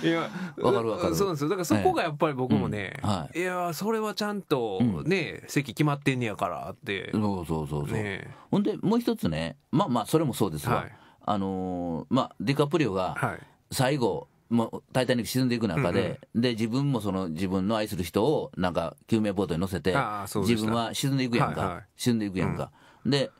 いや、わかるわかる。そうなんですよ。だからそこがやっぱり僕もね、いや、それはちゃんとね、席決まってんねやからって。そうそうそうそう。ほんで、もう一つね、まあまあ、それもそうですが、あの、まあ、ディカプリオが、最後、もう、タイタニック沈んでいく中で、で、自分もその自分の愛する人を、なんか、救命ボートに乗せて、自分は沈んでいくやんか、沈んでいくやんか。で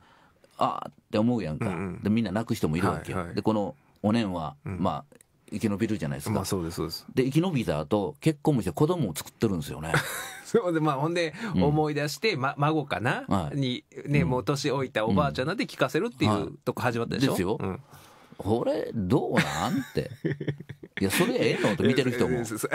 あって思うやんか、うんうん、でみんな泣く人もいるわけよ、はいはい、でこのおねんは、うん、まあ生き延びるじゃないですか、まあ、そうですそうですで生き延びた後結婚もして子供を作ってるんですよね そうでまあほんで思い出して、うん、ま、孫かな、はい、にね、もう年老いたおばあちゃんなんて聞かせるっていう、とこ始まったでしょ、ですよ、これどうなんって いやそれええのと見てる人もそれ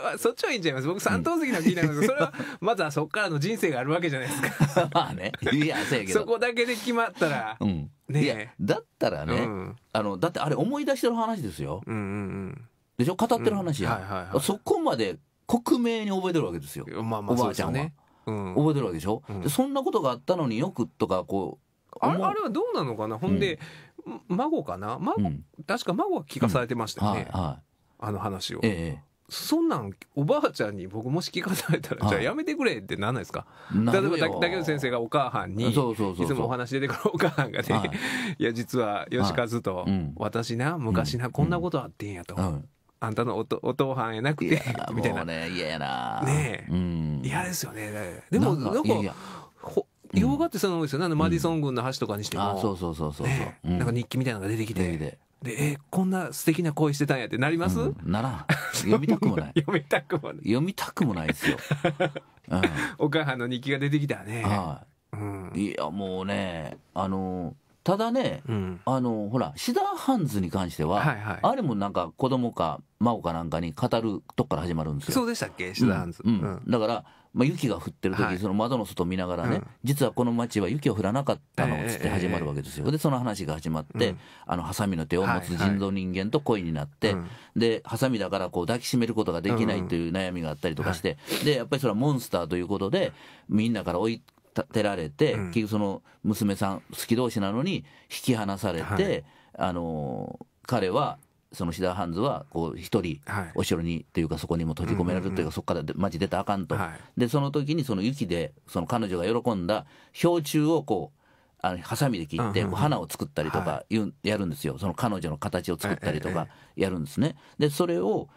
はそっちはいいんちゃいます僕三等席なんていなそれはまずはそこからの人生があるわけじゃないですかまあねいやそうやけどそこだけで決まったら、うん、ねいやだったらね、うん、あのだってあれ思い出してる話ですよ、うんうんうん、でしょ語ってる話や、うんはいはいはい、そこまで克明に覚えてるわけですよ、まあまあ、ね、おばあちゃんは、うん、覚えてるわけでしょ、うん、そんなことがあったのによくとかこうあれはどうなのかなほんで、孫かな孫、うん、確か孫は聞かされてましたよね、うんはいはい、あの話を、ええ、そんなんおばあちゃんに僕もし聞かされたら、はい、じゃあやめてくれってなんないですか例えば竹内先生がお母さんにいつもお話出てくるお母さんがね、はい、いや実はよ和と、はい私な昔なこんなことあってんやと。あんたのおとお父さんやなくてみたいな。ね嫌やな。ねえ、嫌ですよね。でもなんか。いやいや洋画ってそういうの多いですよね。あの、マディソン軍の橋とかにしても。あそうそうそうそう。ねなんか日記みたいなのが出てきて。で、え、こんな素敵な恋してたんやってなります、うん、ならん。読みたくもない。読みたくもない。読みたくもないですよ。うん、お母さんの日記が出てきたね。はい、うん。いや、もうね、あの、ただね、うん、あの、ほら、シダーハンズに関しては、はいはい、あれもなんか子供か孫かなんかに語るとこから始まるんですよ。そうでしたっけシダーハンズ。うん。だから、まあ、雪が降ってる時、はい、その窓の外見ながらね、うん、実はこの町は雪を降らなかったのっつって始まるわけですよ、えー、でその話が始まって、うん、あのハサミの手を持つ人造人間と恋になって、はいはい、でハサミだからこう抱きしめることができないという悩みがあったりとかして、うん、でやっぱりそれはモンスターということでみんなから追い立てられて、結局その娘さん好き同士なのに引き離されて、あの彼はそのシダーハンズはこう一人お城にというかそこにも閉じ込められるというかそこから街出たらあかんと、でその時にその雪でその彼女が喜んだ氷柱をこうあのハサミで切って花を作ったりとかやるんですよ、その彼女の形を作ったりとかやるんですね。でそれを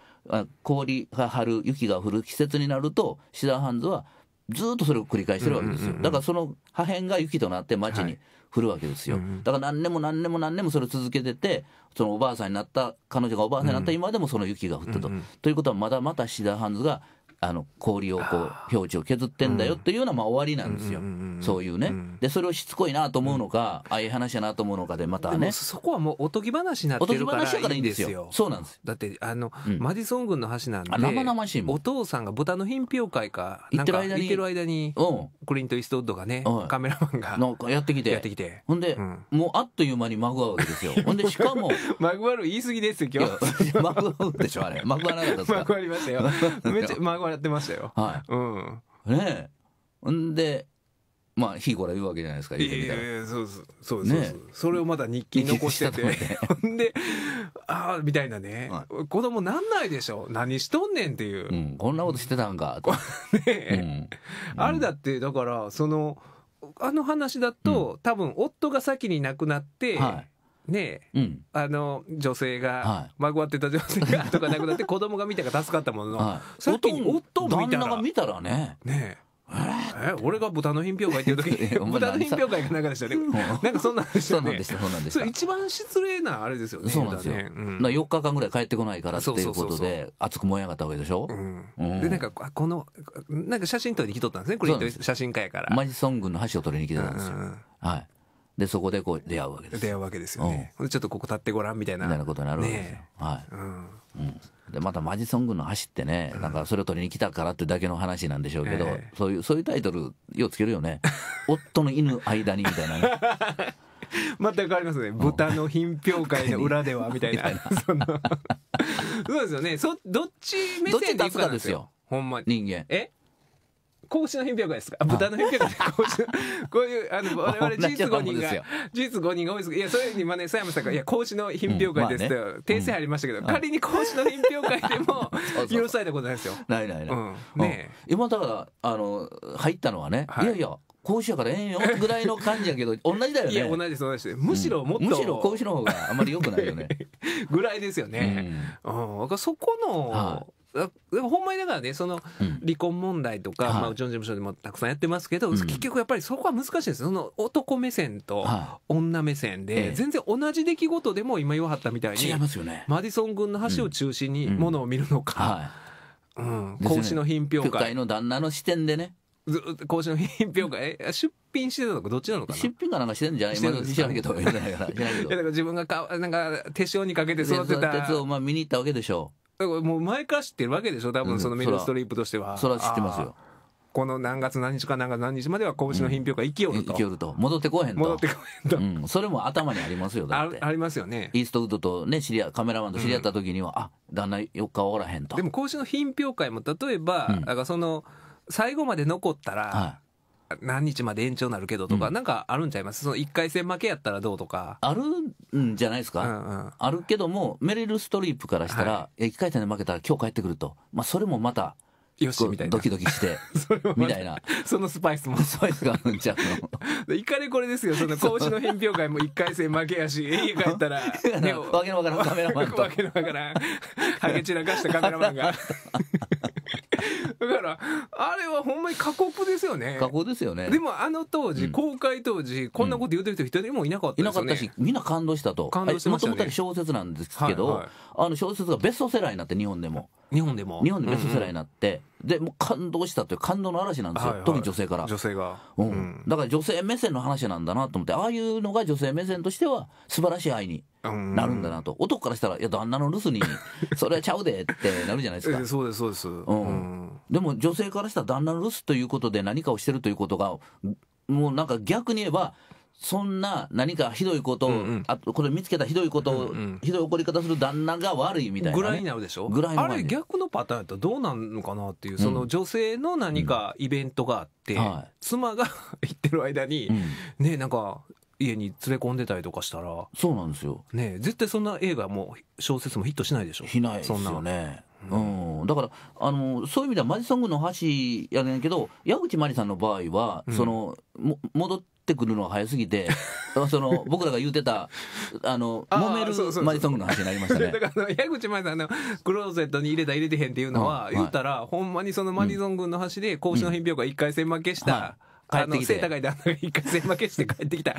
氷が張る雪が降る季節になるとシダーハンズはずっとそれを繰り返してるわけですよ。だからその破片が雪となって街に降るわけですよ。だから何年も何年も何年もそれを続けてて、そのおばあさんになった、彼女がおばあさんになった今でもその雪が降ったと。ということはまだまだシダーハンズがあの氷をこう表示を削ってんだよっていうのはまあ終わりなんですよ、そういうね、でそれをしつこいなと思うのか、ああいう話やなと思うのかでまたねそこはもうおとぎ話になってるからいいんですよそうなんですだってあの、マディソン軍の橋なんで生々しいお父さんが豚の品評会かか行ってる間にクリント・イーストウッドがねカメラマンがなんかやってきてやってきてほんで、もうあっという間にまぐわうわけですよほんでしかもまぐわる言い過ぎですよ今日まぐわうでしょあれまぐわなかったですかまぐわりましたよめっちゃまぐわ笑ってましたよ。はい。うん。ねえ。んで、まあ、日こら言うわけじゃないですか、い言うやいやいや、そうです。そうです。そうそれをまだ日記に残してて ほんで、ああ、みたいなね子供なんないでしょ何しとんねんっていうう。ん、こんなことしてたんか、と。ねあれだって、だから、その、あの話だと、多分、夫が先に亡くなって、ねえ、うん、あの女性が、はまぐわってた女性がとかなくなって 子供が見たから助かったものの、はい、さ夫を見たら旦那が見たらねねええ俺が豚の品評会って いう時豚の品評会がなんかでしたねなんかそんなんでしたねそうなんです一番失礼なあれですよねそうなんですよ、ね、うん、4日間ぐらい帰ってこないからっていうことで熱く燃え上がったわけでしょ、うんうん、でなんかこのなんか写真撮りに来とったんですねこれ写真家やからマジソン軍の箸を取りに来てたんですよ、はいでそこでこう出会うわけです出会うわけですよね、うん、ちょっとここ立ってごらんみたいなみたいなことになるわけですよ、ね、はい、うんうん、でまたマジソングの走ってね、なんかそれを取りに来たからってだけの話なんでしょうけど、えー、そういうそういうタイトルようつけるよね 夫の犬間にみたいなね全くありますね豚の品評会の裏ではみたいな そなそうですよねそどっち目線でいくかですよほんま人間え子牛の品評会ですか豚の品評会で子牛こういうあの我々事実5人が事実5人が多いですけどいやそういうふうに真似佐山さんが「いや子牛の品評会です」って訂正ありましたけど仮に子牛の品評会でも 許されたことないですよ。ないないない。ね今だからあの入ったのはね、いやいや講師やからええよぐらいの感じやけど 同じだよねいや同じです同じですむしろもっと、うむしろ講師の方があんまりよくないよね ぐらいですよね、うん、うん、そこのでもほんまにだからねその離婚問題とか、うん、まあ、うちの事務所でもたくさんやってますけど、はい、結局やっぱりそこは難しいですその男目線と女目線で、はい、全然同じ出来事でも今言わはったみたいに、ね、マディソン軍の橋を中心にものを見るのか、うんうんはい、孔子の品評会の旦那の視点でね講師の品評会、出品してたのか、どっちなのか出品かなんかしてんじゃない今知らんけど。いや、だから自分がか、なんか、手塩にかけて育てた。鉄を、まあ、見に行ったわけでしょう。だからもう前から知ってるわけでしょ多分そのメルストリープとしては、そ知ってますよこの何月何日か何月何日までは拳の品評会生きよると、生きよると戻ってこへんと戻ってこへんと、うん、それも頭にありますよだってありますよねイーストウッドとね知り合カメラマンと知り合った時には、うん、あ旦那4日おらへんとでも拳の品評会も例えば、うん、だからその最後まで残ったら、はい何日まで延長なるけどとか、うん、なんかあるんちゃいますその1回戦負けやったらどうとか。あるんじゃないですか、うんうん、あるけども、メリル・ストリープからしたら、はい、1回戦で負けたら今日帰ってくると。まあ、それもまたよしみたいなドキドキして みたいなそのスパイスもスパイスがあるんちゃうのいかれこれですよその講師の返評会も1回戦負けやし 家帰ったらわけのわからんカメラマンと わけのわからんハゲ散らかしたカメラマンがだからあれはほんまに過酷ですよね過酷ですよねでもあの当時、うん、公開当時こんなこと言うてる人一人もいなかったですよね、いなかったしみんな感動したと感動してました、ね、もともと小説なんですけど、はいはい、あの小説がベストセラーになって日本でも日本でも日本でベストセラーになって、うんうん、でもう感動したという感動の嵐なんですよ、はいはい、特に女性から女性が、うん、うん、だから女性目線の話なんだなと思ってああいうのが女性目線としては素晴らしい愛になるんだなと男からしたら「いや旦那の留守に それはちゃうで」ってなるじゃないですかそうですそうです、うんでも女性からしたら旦那の留守ということで何かをしてるということがもうなんか逆に言えばそんな何かひどいことうんうん、あこれ見つけたひどいことを、うんうん、ひどい怒り方する旦那が悪いみたいな、ね、ぐらいになるでしょぐらいあれ逆のパターンやったらどうなんのかなっていう、うん、その女性の何かイベントがあって、うん、妻が行 ってる間に、うん、ねなんか家に連れ込んでたりとかしたらそうなんですよ、ね、絶対そんな映画も小説もヒットしないでしょしないですよねうん、だからあのそういう意味ではマジソングの橋やねんけど矢口真理さんの場合は、うん、そのも戻ってってくるのが早すぎて その僕らが言ってたあの揉めるマリソングの話になりましたね だから矢口真里さんのクローゼットに入れた入れてへんっていうのは、うんはい、言ったらほんまにそのマリソン軍の話で甲子の品評会一回戦負けした、うんはいあの背高い旦那が一回戦負けして帰ってきた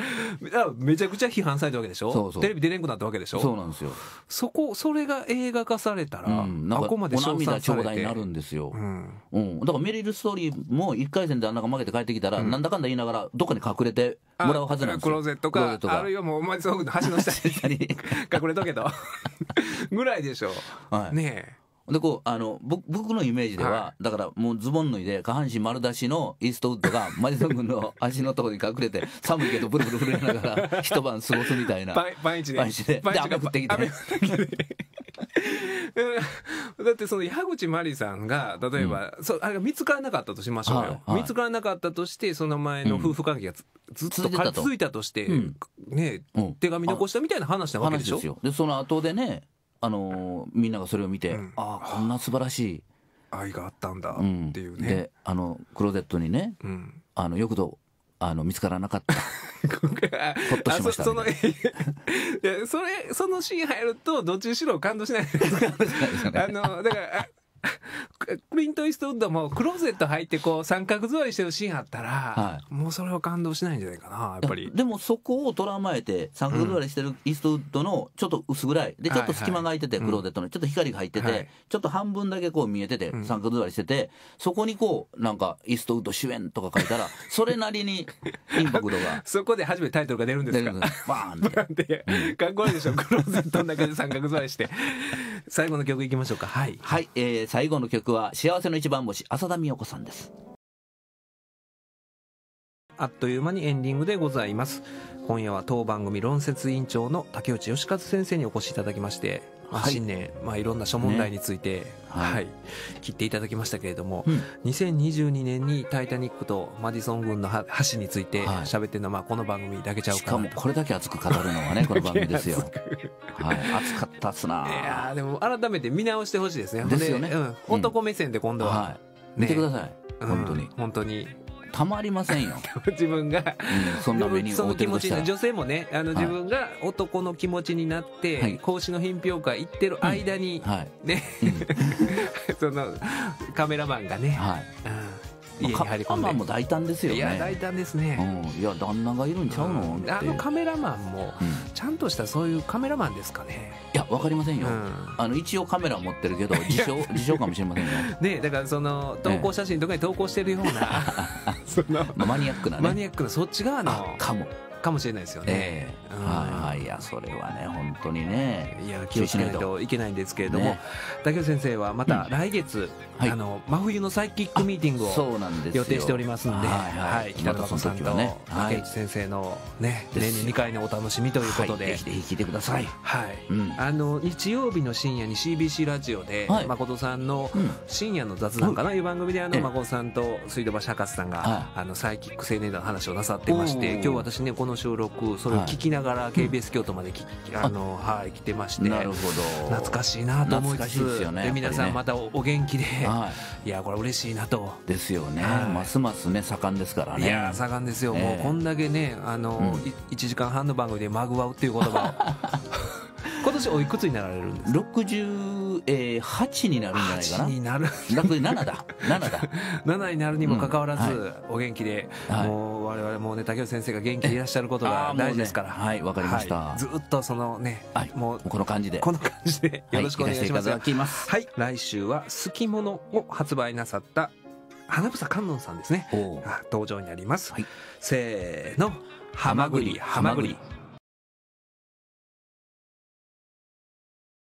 めちゃくちゃ批判されたわけでしょテレビ出れんくなったわけでしょそうなんですよそこそれが映画化されたら、うん、なんかここまで賞賛されてになるんですよ、うんうん、だからメリル・ストーリーも一回戦で旦那が負けて帰ってきたら、うん、なんだかんだ言いながらどっかに隠れてもらうはずなんですよクローゼットかあるいはもうお前そく橋の下に 隠れとけと ぐらいでしょ、はい、ねえでこうあの僕のイメージでは、はい、だからもうズボン脱いで下半身丸出しのイーストウッドがマジソン君の 足のところに隠れて寒いけどブルブル震えながら一晩過ごすみたいな毎日で毎日でで雨降ってきて。だってその矢口真理さんが例えば、うん、そあれが見つからなかったとしましょうよ、はいはい、見つからなかったとしてその前の夫婦関係がずうん、ずっと続いたとして、うん、ね、手紙残したみたいな話なわけでしょでその後でねあのー、みんながそれを見て、うん、ああこんな素晴らしい愛があったんだっていうね、うん、であのクローゼットにね、うん、あのよくとあの見つからなかった ほっとしましたその それそのシーン入るとどっちにしろ感動しない あのだから クリント・イーストウッドもクローゼット入ってこう三角座りしてるシーンあったら、はい、もうそれは感動しないんじゃないかなやっぱりでもそこを捉まえて三角座りしてるイーストウッドのちょっと薄暗いでちょっと隙間が空いてて、クローゼットのちょっと光が入ってて、はい、ちょっと半分だけこう見えてて三角座りしてて、そこにこうなんかイーストウッド主演とか書いたら それなりにインパクトが そこで初めてタイトルが出るんですかバーンってかっこいいでしょクローゼットの中で三角座りして最後の曲いきましょうかはい、はいえー最後の曲は幸せの一番星浅田美代子さんですあっという間にエンディングでございます。今夜は当番組論説委員長の竹内義和先生にお越しいただきまして、まあ、新年、はいまあ、いろんな諸問題について、ね、はい、はい、切っていただきましたけれども、うん、2022年に「タイタニック」とマディソン軍の橋について喋ってるのは、まあ、この番組だけちゃうかしかもこれだけ熱く語るのはねこの番組ですよ、はい、熱かったっすないやでも改めて見直してほしいですねですよね、うん、男目線で今度は、うんはい、見てください、本当に、本当にたまりませんよ 自分が、うん、そんな目に遭うてると女性もねあの、自分が男の気持ちになって、はい、孔子の品評会行ってる間に、はい、ね、うん、そのカメラマンがね、はい、うん家に入り込んでカメラマンも大胆ですよねいや大胆ですね、うん、いや旦那がいるんちゃうの、うん、あのカメラマンも、ちゃんとしたそういうカメラマンですかねいや分かりませんよ、あの一応カメラ持ってるけど自称自称かもしれませんよねだからその投稿写真とかに投稿してるような、ええ、そマニアックなねマニアックなそっち側のかもかもしれないですよね。えー、はい、いやそれはね本当にねいや気をけないといけないんですけれども、竹内先生はまた来月、うん、あの真冬のサイキックミーティングを予定しておりますんで、はいはいはい、北川さんと竹内先生のね、年に2回のお楽しみということで、はい、ぜひ聞いてください。はい、うん、あの日曜日の深夜に CBC ラジオで、はい、誠さんの深夜の雑談かな、うん、いう番組であの誠さんと水道橋博士さんが、あのサイキック青年団の話をなさってまして、今日私ねこのの収録それを聞きながら KBS 京都までき、あのはい来てましてなるほど懐かしいなと思いつつで、ね、皆さんまたお元気で、はい、いやこれ嬉しいなとですよね、はい、ますますね盛んですからねいや盛んですよ、えー、もうこんだけねあの、うん、1時間半の番組でまぐわうっていう言葉 今年おいくつになられるんですか18になるんじゃないかな。になる。楽7だ。7だ。7 になるにもかかわらず、うんはい、お元気で、はい、もう我々もね、竹内先生が元気でいらっしゃることが大事ですから。ね、はい、わかりました、はい、ずっとそのね、はい、もう、この感じで。この感じで、よろしくお願いします。はい、ますはい、来週は、好きものを発売なさった、花房観音さんですね。登場になります。はい、せーの、はまぐり、はまぐり。